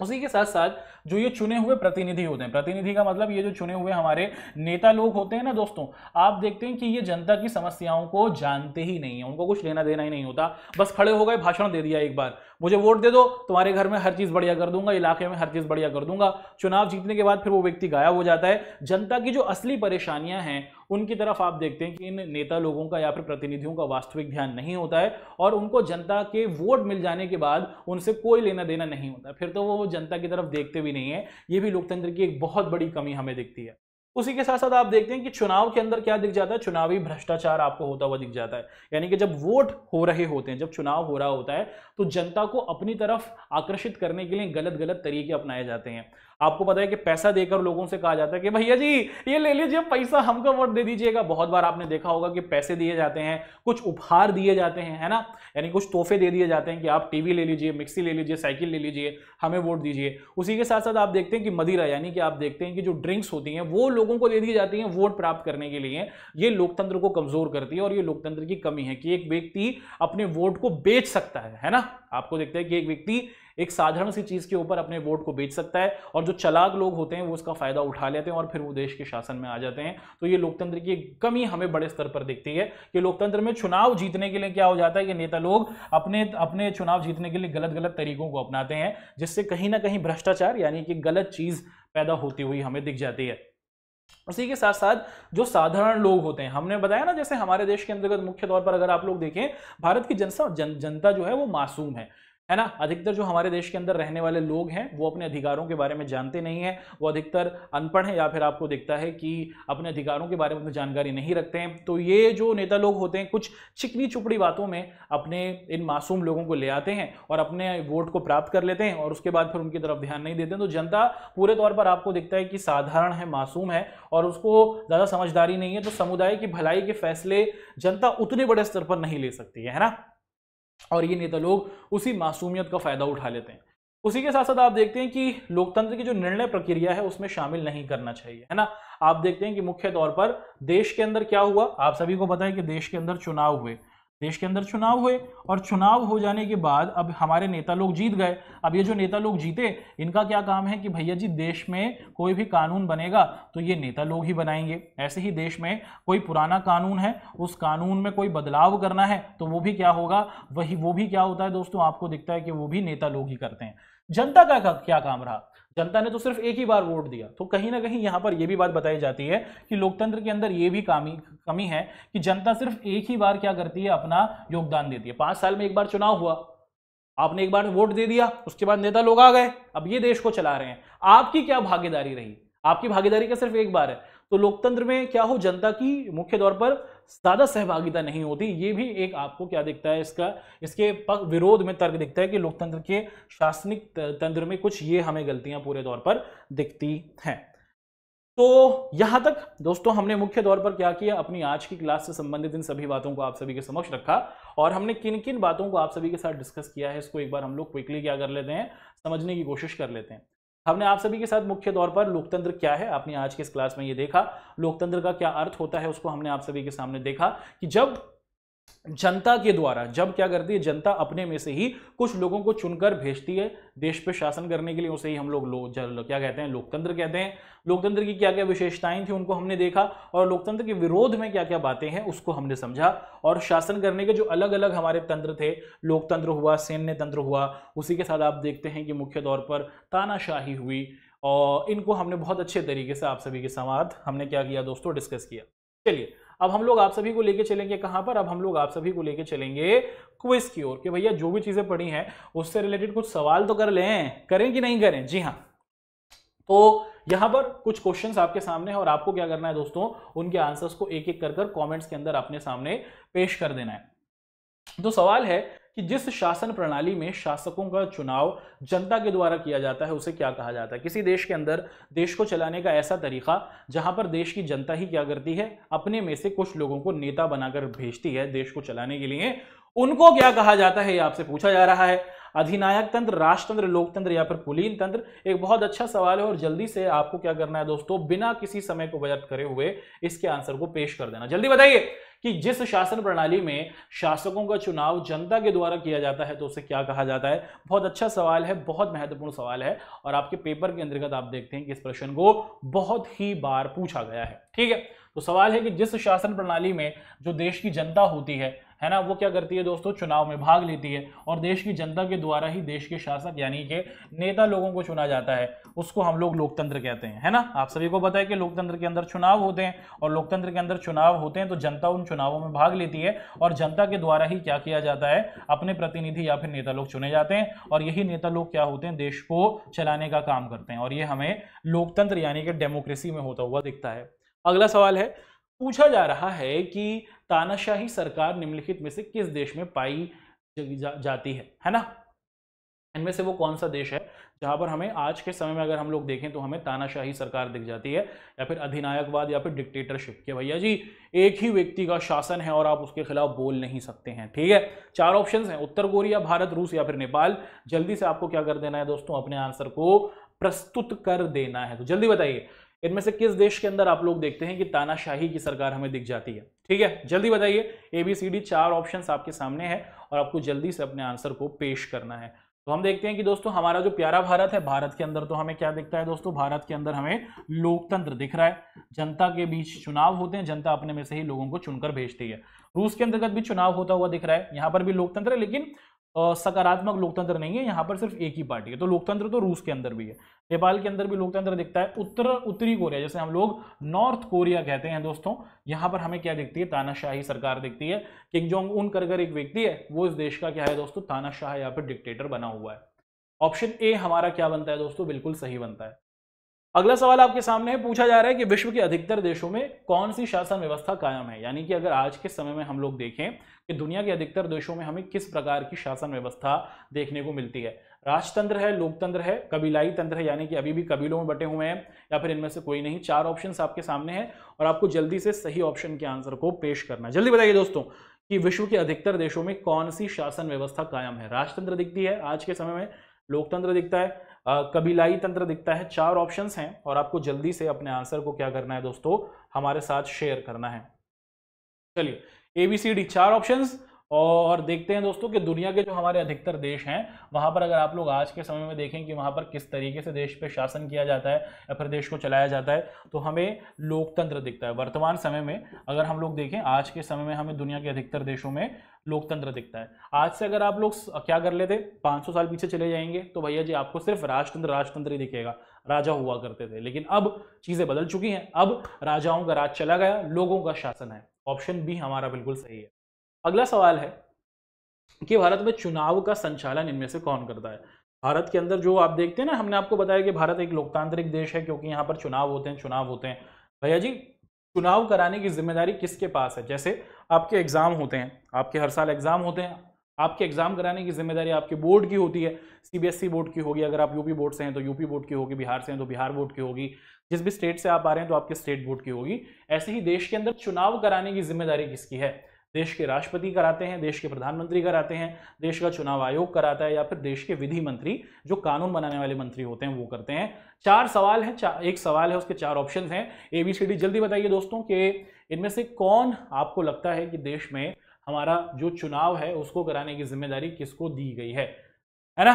उसी के साथ साथ जो ये चुने हुए प्रतिनिधि होते हैं प्रतिनिधि का मतलब ये जो चुने हुए हमारे नेता लोग होते हैं ना दोस्तों आप देखते हैं कि ये जनता की समस्याओं को जानते ही नहीं है उनको कुछ लेना देना ही नहीं होता बस खड़े हो गए भाषण दे दिया एक बार मुझे वोट दे दो तुम्हारे घर में हर चीज़ बढ़िया कर दूंगा इलाके में हर चीज़ बढ़िया कर दूंगा चुनाव जीतने के बाद फिर वो व्यक्ति गायब हो जाता है जनता की जो असली परेशानियां हैं उनकी तरफ आप देखते हैं कि इन नेता लोगों का या फिर प्रतिनिधियों का वास्तविक ध्यान नहीं होता है और उनको जनता के वोट मिल जाने के बाद उनसे कोई लेना देना नहीं होता फिर तो वो जनता की तरफ देखते भी नहीं है ये भी लोकतंत्र की एक बहुत बड़ी कमी हमें दिखती है उसी के साथ साथ आप देखते हैं कि चुनाव के अंदर क्या दिख जाता है चुनावी भ्रष्टाचार आपको होता हुआ दिख जाता है यानी कि जब वोट हो रहे होते हैं जब चुनाव हो रहा होता है तो जनता को अपनी तरफ आकर्षित करने के लिए गलत गलत तरीके अपनाए जाते हैं आपको पता है कि पैसा देकर लोगों से कहा जाता है कि भैया जी ये ले लीजिए पैसा हमको वोट दे दीजिएगा बहुत बार आपने देखा होगा कि पैसे दिए जाते हैं कुछ उपहार दिए जाते हैं है ना यानी कुछ तोहफे दे दिए जाते हैं कि आप टीवी ले लीजिए मिक्सी ले लीजिए साइकिल ले लीजिए हमें वोट दीजिए उसी के साथ साथ आप देखते हैं कि मदिरा यानी कि आप देखते हैं कि जो ड्रिंक्स होती हैं वो लोगों को दे दी जाती हैं वोट प्राप्त करने के लिए ये लोकतंत्र को कमजोर करती है और ये लोकतंत्र की कमी है कि एक व्यक्ति अपने वोट को बेच सकता है है ना आपको देखते हैं कि एक व्यक्ति एक साधारण सी चीज़ के ऊपर अपने वोट को बेच सकता है और जो चलाक लोग होते हैं वो उसका फ़ायदा उठा लेते हैं और फिर वो देश के शासन में आ जाते हैं तो ये लोकतंत्र की कमी हमें बड़े स्तर पर दिखती है कि लोकतंत्र में चुनाव जीतने के लिए क्या हो जाता है कि नेता लोग अपने अपने चुनाव जीतने के लिए गलत गलत तरीकों को अपनाते हैं जिससे कहीं ना कहीं भ्रष्टाचार यानी कि गलत चीज़ पैदा होती हुई हमें दिख जाती है उसी के साथ साथ जो साधारण लोग होते हैं हमने बताया ना जैसे हमारे देश के अंतर्गत मुख्य तौर पर अगर आप लोग देखें भारत की जनता जन, जनता जो है वो मासूम है है ना अधिकतर जो हमारे देश के अंदर रहने वाले लोग हैं वो अपने अधिकारों के बारे में जानते नहीं हैं वो अधिकतर अनपढ़ हैं या फिर आपको दिखता है कि अपने अधिकारों के बारे में जानकारी नहीं रखते हैं तो ये जो नेता लोग होते हैं कुछ चिकनी चुपड़ी बातों में अपने इन मासूम लोगों को ले आते हैं और अपने वोट को प्राप्त कर लेते हैं और उसके बाद फिर उनकी तरफ ध्यान नहीं देते तो जनता पूरे तौर पर आपको दिखता है कि साधारण है मासूम है और उसको ज़्यादा समझदारी नहीं है तो समुदाय की भलाई के फैसले जनता उतने बड़े स्तर पर नहीं ले सकती है ना और ये नेता लोग उसी मासूमियत का फ़ायदा उठा लेते हैं उसी के साथ साथ आप देखते हैं कि लोकतंत्र की जो निर्णय प्रक्रिया है उसमें शामिल नहीं करना चाहिए है ना आप देखते हैं कि मुख्य तौर पर देश के अंदर क्या हुआ आप सभी को पता है कि देश के अंदर चुनाव हुए देश के अंदर चुनाव हुए और चुनाव हो जाने के बाद अब हमारे नेता लोग जीत गए अब ये जो नेता लोग जीते इनका क्या काम है कि भैया जी देश में कोई भी कानून बनेगा तो ये नेता लोग ही बनाएंगे ऐसे ही देश में कोई पुराना कानून है उस कानून में कोई बदलाव करना है तो वो भी क्या होगा वही वो भी क्या होता है दोस्तों आपको दिखता है कि वो भी नेता लोग ही करते हैं जनता का क्या काम रहा जनता ने तो सिर्फ एक ही बार वोट दिया तो कहीं ना कहीं यहाँ पर यह भी बात बताई जाती है कि लोकतंत्र के अंदर ये भी कमी कमी है कि जनता सिर्फ एक ही बार क्या करती है अपना योगदान देती है पांच साल में एक बार चुनाव हुआ आपने एक बार वोट दे दिया उसके बाद नेता लोग आ गए अब ये देश को चला रहे हैं आपकी क्या भागीदारी रही आपकी भागीदारी का सिर्फ एक बार है तो लोकतंत्र में क्या हो जनता की मुख्य तौर पर ज़्यादा सहभागिता नहीं होती ये भी एक आपको क्या दिखता है इसका इसके पक विरोध में तर्क दिखता है कि लोकतंत्र के शासनिक तंत्र में कुछ ये हमें गलतियां पूरे तौर पर दिखती हैं तो यहां तक दोस्तों हमने मुख्य तौर पर क्या किया अपनी आज की क्लास से संबंधित इन सभी बातों को आप सभी के समक्ष रखा और हमने किन किन बातों को आप सभी के साथ डिस्कस किया है इसको एक बार हम लोग क्विकली क्या कर लेते हैं समझने की कोशिश कर लेते हैं हमने आप सभी के साथ मुख्य तौर पर लोकतंत्र क्या है आपने आज के इस क्लास में ये देखा लोकतंत्र का क्या अर्थ होता है उसको हमने आप सभी के सामने देखा कि जब जनता के द्वारा जब क्या करती है जनता अपने में से ही कुछ लोगों को चुनकर भेजती है देश पे शासन करने के लिए उसे ही हम लोग लो, लो क्या कहते हैं लोकतंत्र कहते हैं लोकतंत्र की क्या क्या विशेषताएं थी उनको हमने देखा और लोकतंत्र के विरोध में क्या क्या बातें हैं उसको हमने समझा और शासन करने के जो अलग अलग हमारे तंत्र थे लोकतंत्र हुआ सैन्य तंत्र हुआ उसी के साथ आप देखते हैं कि मुख्य तौर पर तानाशाही हुई और इनको हमने बहुत अच्छे तरीके से आप सभी के साथ हमने क्या किया दोस्तों डिस्कस किया चलिए अब हम लोग आप सभी को लेके चलेंगे कहां पर अब हम लोग आप सभी को लेके चलेंगे क्विज की ओर कि भैया जो भी चीज़ें पढ़ी हैं उससे रिलेटेड कुछ सवाल तो कर लें करें कि नहीं करें जी हाँ तो यहां पर कुछ क्वेश्चंस आपके सामने हैं और आपको क्या करना है दोस्तों उनके आंसर्स को एक एक कर कर कॉमेंट्स के अंदर अपने सामने पेश कर देना है तो सवाल है कि जिस शासन प्रणाली में शासकों का चुनाव जनता के द्वारा किया जाता है उसे क्या कहा जाता है किसी देश के अंदर देश को चलाने का ऐसा तरीका जहां पर देश की जनता ही क्या करती है अपने में से कुछ लोगों को नेता बनाकर भेजती है देश को चलाने के लिए उनको क्या कहा जाता है ये आपसे पूछा जा रहा है अधिनायक तंत्र राजतंत्र लोकतंत्र या फिर कुलीन तंत्र एक बहुत अच्छा सवाल है और जल्दी से आपको क्या करना है दोस्तों बिना किसी समय को व्यर्थ करे हुए इसके आंसर को पेश कर देना जल्दी बताइए कि जिस शासन प्रणाली में शासकों का चुनाव जनता के द्वारा किया जाता है तो उसे क्या कहा जाता है बहुत अच्छा सवाल है बहुत महत्वपूर्ण सवाल है और आपके पेपर के अंतर्गत आप देखते हैं कि इस प्रश्न को बहुत ही बार पूछा गया है ठीक है तो सवाल है कि जिस शासन प्रणाली में जो देश की जनता होती है है ना वो क्या करती है दोस्तों चुनाव में भाग लेती है और देश की जनता के द्वारा ही देश के शासक यानी कि नेता लोगों को चुना जाता है उसको हम लोग लोकतंत्र कहते हैं है ना आप सभी को पता है कि लोकतंत्र के अंदर चुनाव होते हैं और लोकतंत्र के अंदर चुनाव होते हैं तो जनता उन चुनावों में भाग लेती है और जनता के द्वारा ही क्या किया जाता है अपने प्रतिनिधि या फिर नेता लोग चुने जाते हैं और यही नेता लोग क्या होते हैं देश को चलाने का काम करते हैं और ये हमें लोकतंत्र यानी कि डेमोक्रेसी में होता हुआ दिखता है अगला सवाल है पूछा जा रहा है कि तानाशाही सरकार निम्नलिखित में से किस देश में पाई जा, जाती है है ना इनमें से वो कौन सा देश है जहां पर हमें आज के समय में अगर हम लोग देखें तो हमें तानाशाही सरकार दिख जाती है या फिर अधिनायकवाद या फिर डिक्टेटरशिप के भैया जी एक ही व्यक्ति का शासन है और आप उसके खिलाफ बोल नहीं सकते हैं ठीक है चार ऑप्शन हैं उत्तर कोरिया भारत रूस या फिर नेपाल जल्दी से आपको क्या कर देना है दोस्तों अपने आंसर को प्रस्तुत कर देना है तो जल्दी बताइए इनमें से किस देश के अंदर आप लोग देखते हैं कि तानाशाही की सरकार हमें दिख जाती है ठीक है जल्दी बताइए ए बी सी डी चार ऑप्शन आपके सामने है और आपको जल्दी से अपने आंसर को पेश करना है तो हम देखते हैं कि दोस्तों हमारा जो प्यारा भारत है भारत के अंदर तो हमें क्या दिखता है दोस्तों भारत के अंदर हमें लोकतंत्र दिख रहा है जनता के बीच चुनाव होते हैं जनता अपने में से ही लोगों को चुनकर भेजती है रूस के अंतर्गत भी चुनाव होता हुआ दिख रहा है यहाँ पर भी लोकतंत्र है लेकिन सकारात्मक लोकतंत्र नहीं है यहाँ पर सिर्फ एक ही पार्टी है तो लोकतंत्र तो रूस के अंदर भी है नेपाल के अंदर भी लोकतंत्र दिखता है उत्तर उत्तरी कोरिया जैसे हम लोग नॉर्थ कोरिया कहते हैं दोस्तों यहाँ पर हमें क्या दिखती है तानाशाही सरकार दिखती है किंग जोंग उन कर कर एक व्यक्ति है वो इस देश का क्या है दोस्तों तानाशाह या फिर डिक्टेटर बना हुआ है ऑप्शन ए हमारा क्या बनता है दोस्तों बिल्कुल सही बनता है अगला सवाल आपके सामने है पूछा जा रहा है कि विश्व के अधिकतर देशों में कौन सी शासन व्यवस्था कायम है यानी कि अगर आज के समय में हम लोग देखें कि दुनिया के अधिकतर देशों में हमें किस प्रकार की शासन व्यवस्था देखने को मिलती है राजतंत्र है लोकतंत्र है कबीलाई तंत्र है यानी कि अभी भी कबीलों में बटे हुए हैं या फिर इनमें से कोई नहीं चार ऑप्शन आपके सामने हैं और आपको जल्दी से सही ऑप्शन के आंसर को पेश करना है जल्दी बताइए दोस्तों कि विश्व के अधिकतर देशों में कौन सी शासन व्यवस्था कायम है राजतंत्र दिखती है आज के समय में लोकतंत्र दिखता है कबीलाई तंत्र दिखता है चार ऑप्शंस हैं और आपको जल्दी से अपने आंसर को क्या करना है दोस्तों हमारे साथ शेयर करना है चलिए एबीसीडी चार ऑप्शंस और देखते हैं दोस्तों कि दुनिया के जो हमारे अधिकतर देश हैं वहाँ पर अगर आप लोग आज के समय में देखें कि वहाँ पर किस तरीके से देश पे शासन किया जाता है या फिर देश को चलाया जाता है तो हमें लोकतंत्र दिखता है वर्तमान समय में अगर हम लोग देखें आज के समय में हमें दुनिया के अधिकतर देशों में लोकतंत्र दिखता है आज से अगर आप लोग क्या कर लेते पाँच साल पीछे चले जाएंगे तो भैया जी आपको सिर्फ राजतंत्र राजतंत्र ही दिखेगा राजा हुआ करते थे लेकिन अब चीज़ें बदल चुकी हैं अब राजाओं का राज चला गया लोगों का शासन है ऑप्शन बी हमारा बिल्कुल सही है अगला सवाल है कि भारत में चुनाव का संचालन इनमें से कौन करता है भारत के अंदर जो आप देखते हैं ना हमने आपको बताया कि भारत एक लोकतांत्रिक देश है क्योंकि यहाँ पर चुनाव होते हैं चुनाव होते हैं भैया जी चुनाव कराने की जिम्मेदारी किसके पास है जैसे आपके एग्जाम होते हैं आपके हर साल एग्जाम होते हैं आपके एग्जाम कराने की जिम्मेदारी आपके बोर्ड की होती है सीबीएसई बोर्ड की होगी अगर आप यूपी बोर्ड से हैं तो यूपी बोर्ड की होगी बिहार से हैं तो बिहार बोर्ड की होगी जिस भी स्टेट से आप आ रहे हैं तो आपके स्टेट बोर्ड की होगी ऐसे ही देश के अंदर चुनाव कराने की जिम्मेदारी किसकी है देश के राष्ट्रपति कराते हैं देश के प्रधानमंत्री कराते हैं देश का चुनाव आयोग कराता है या फिर देश के विधि मंत्री जो कानून बनाने वाले मंत्री होते हैं वो करते हैं चार सवाल है चार एक सवाल है उसके चार ऑप्शन हैं ए बी सी डी जल्दी बताइए दोस्तों कि इनमें से कौन आपको लगता है कि देश में हमारा जो चुनाव है उसको कराने की जिम्मेदारी किसको दी गई है है ना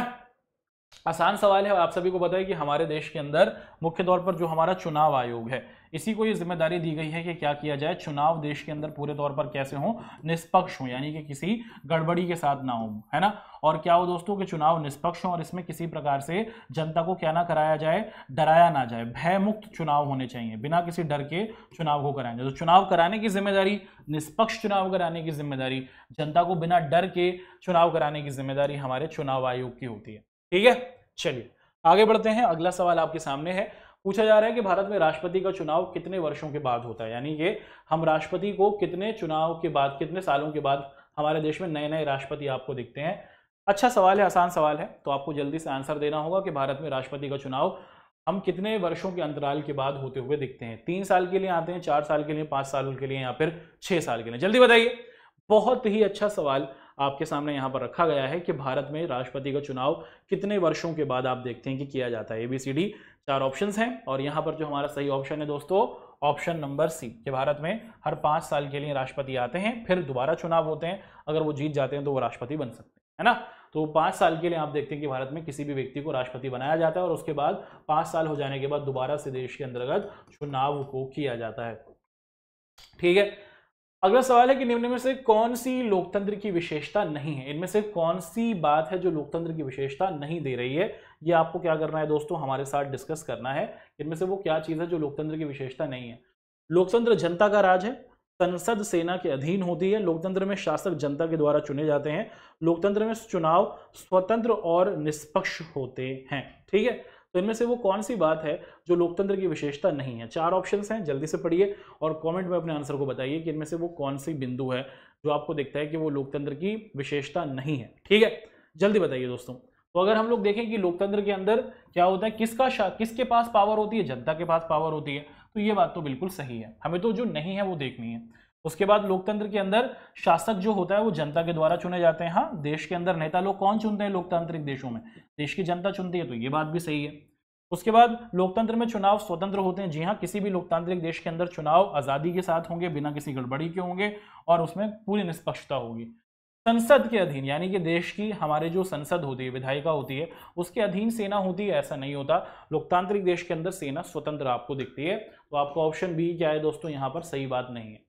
आसान सवाल है आप सभी को बताए कि हमारे देश के अंदर मुख्य तौर पर जो हमारा चुनाव आयोग है इसी को ये जिम्मेदारी दी गई है कि क्या किया जाए चुनाव देश के अंदर पूरे तौर पर कैसे हों निष्पक्ष हों यानी कि किसी गड़बड़ी के साथ ना हो है ना और क्या हो दोस्तों कि चुनाव निष्पक्ष हों और इसमें किसी प्रकार से जनता को क्या ना कराया जाए डराया ना जाए भयमुक्त चुनाव होने चाहिए बिना किसी डर के चुनाव को कराया जाए तो चुनाव कराने की जिम्मेदारी निष्पक्ष चुनाव कराने की जिम्मेदारी जनता को बिना डर के चुनाव कराने की जिम्मेदारी हमारे चुनाव आयोग की होती है ठीक है चलिए आगे बढ़ते हैं अगला सवाल आपके सामने है पूछा जा रहा है कि भारत में राष्ट्रपति का चुनाव कितने वर्षों के बाद होता है यानी कि हम राष्ट्रपति को कितने चुनाव के बाद कितने सालों के बाद हमारे देश में नए नए राष्ट्रपति आपको दिखते हैं अच्छा सवाल है आसान सवाल है तो आपको जल्दी से आंसर देना होगा कि भारत में राष्ट्रपति का चुनाव हम कितने वर्षों के अंतराल के बाद होते हुए दिखते हैं तीन साल के लिए आते हैं चार साल के लिए पाँच साल के लिए या फिर छह साल के लिए जल्दी बताइए बहुत ही अच्छा सवाल आपके सामने यहाँ पर रखा गया है कि भारत में राष्ट्रपति का चुनाव कितने वर्षों के बाद आप देखते हैं कि किया जाता है ए बी सी डी चार ऑप्शन हैं और यहाँ पर जो हमारा सही ऑप्शन है दोस्तों ऑप्शन नंबर सी कि भारत में हर पाँच साल के लिए राष्ट्रपति आते हैं फिर दोबारा चुनाव होते हैं अगर वो जीत जाते हैं तो वो राष्ट्रपति बन सकते हैं है ना तो पाँच साल के लिए आप देखते हैं कि भारत में किसी भी व्यक्ति को राष्ट्रपति बनाया जाता है और उसके बाद पाँच साल हो जाने के बाद दोबारा से देश के अंतर्गत चुनाव को किया जाता है ठीक है अगला सवाल है कि निम्न में से कौन सी लोकतंत्र की विशेषता नहीं है इनमें से कौन सी बात है जो लोकतंत्र की विशेषता नहीं दे रही है ये आपको क्या करना है दोस्तों हमारे साथ डिस्कस करना है इनमें से वो क्या चीज़ है जो लोकतंत्र की विशेषता नहीं है लोकतंत्र जनता का राज है संसद सेना के अधीन होती है लोकतंत्र में शासक जनता के द्वारा चुने जाते हैं लोकतंत्र में चुनाव स्वतंत्र और निष्पक्ष होते हैं ठीक है तो इनमें से वो कौन सी बात है जो लोकतंत्र की विशेषता नहीं है चार ऑप्शन हैं जल्दी से पढ़िए और कॉमेंट में अपने आंसर को बताइए कि इनमें से वो कौन सी बिंदु है जो आपको दिखता है कि वो लोकतंत्र की विशेषता नहीं है ठीक है जल्दी बताइए दोस्तों तो अगर हम लोग देखें कि लोकतंत्र के अंदर क्या होता है किसका किसके पास पावर होती है जनता के पास पावर होती है तो ये बात तो बिल्कुल सही है हमें तो जो नहीं है वो देखनी है उसके बाद लोकतंत्र के अंदर शासक जो होता है वो जनता के द्वारा चुने जाते हैं हाँ देश के अंदर नेता लोग कौन चुनते हैं लोकतांत्रिक देशों में देश की जनता चुनती है तो ये बात भी सही है उसके बाद लोकतंत्र में चुनाव स्वतंत्र होते हैं जी हाँ किसी भी लोकतांत्रिक देश के अंदर चुनाव आज़ादी के साथ होंगे बिना किसी गड़बड़ी के होंगे और उसमें पूरी निष्पक्षता होगी संसद के अधीन यानी कि देश की हमारे जो संसद होती है विधायिका होती है उसके अधीन सेना होती है ऐसा नहीं होता लोकतांत्रिक देश के अंदर सेना स्वतंत्र आपको दिखती है तो आपको ऑप्शन बी क्या है दोस्तों यहाँ पर सही बात नहीं है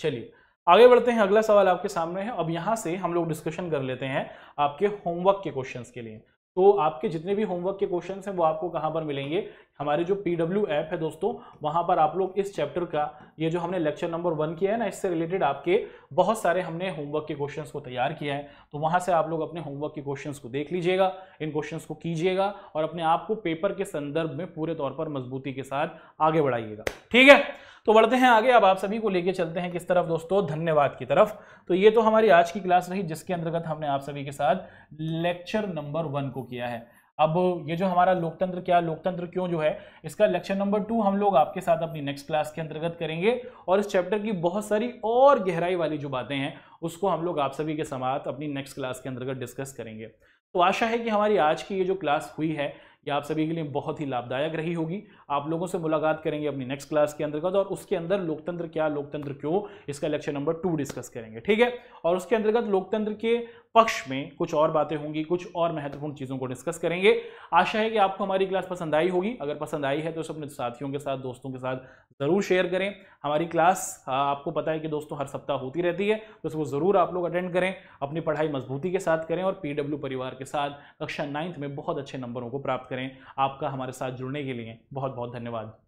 चलिए आगे बढ़ते हैं अगला सवाल आपके सामने है अब यहाँ से हम लोग डिस्कशन कर लेते हैं आपके होमवर्क के क्वेश्चंस के लिए तो आपके जितने भी होमवर्क के क्वेश्चन हैं वो आपको कहाँ पर मिलेंगे हमारे जो पी डब्ल्यू ऐप है दोस्तों वहाँ पर आप लोग इस चैप्टर का ये जो हमने लेक्चर नंबर वन किया है ना इससे रिलेटेड आपके बहुत सारे हमने होमवर्क के क्वेश्चंस को तैयार किया है तो वहाँ से आप लोग अपने होमवर्क के क्वेश्चंस को देख लीजिएगा इन क्वेश्चंस को कीजिएगा और अपने आप को पेपर के संदर्भ में पूरे तौर पर मजबूती के साथ आगे बढ़ाइएगा ठीक है तो बढ़ते हैं आगे अब आप सभी को लेके चलते हैं किस तरफ दोस्तों धन्यवाद की तरफ तो ये तो हमारी आज की क्लास रही जिसके अंतर्गत हमने आप सभी के साथ लेक्चर नंबर वन को किया है अब ये जो हमारा लोकतंत्र क्या लोकतंत्र क्यों जो है इसका लेक्चर नंबर टू हम लोग आपके साथ अपनी नेक्स्ट क्लास के अंतर्गत करेंगे और इस चैप्टर की बहुत सारी और गहराई वाली जो बातें हैं उसको हम लोग आप सभी के साथ अपनी नेक्स्ट क्लास के अंतर्गत डिस्कस करेंगे तो आशा है कि हमारी आज की ये जो क्लास हुई है ये आप सभी के लिए बहुत ही लाभदायक रही होगी आप लोगों से मुलाकात करेंगे अपनी नेक्स्ट क्लास के अंतर्गत और उसके अंदर लोकतंत्र क्या लोकतंत्र क्यों इसका लेक्चर नंबर टू डिस्कस करेंगे ठीक है और उसके अंतर्गत लोकतंत्र के पक्ष में कुछ और बातें होंगी कुछ और महत्वपूर्ण चीज़ों को डिस्कस करेंगे आशा है कि आपको हमारी क्लास पसंद आई होगी अगर पसंद आई है तो अपने साथियों के साथ दोस्तों के साथ ज़रूर शेयर करें हमारी क्लास आपको पता है कि दोस्तों हर सप्ताह होती रहती है तो उसको ज़रूर आप लोग अटेंड करें अपनी पढ़ाई मजबूती के साथ करें और पी परिवार के साथ कक्षा नाइन्थ में बहुत अच्छे नंबरों को प्राप्त करें आपका हमारे साथ जुड़ने के लिए बहुत बहुत धन्यवाद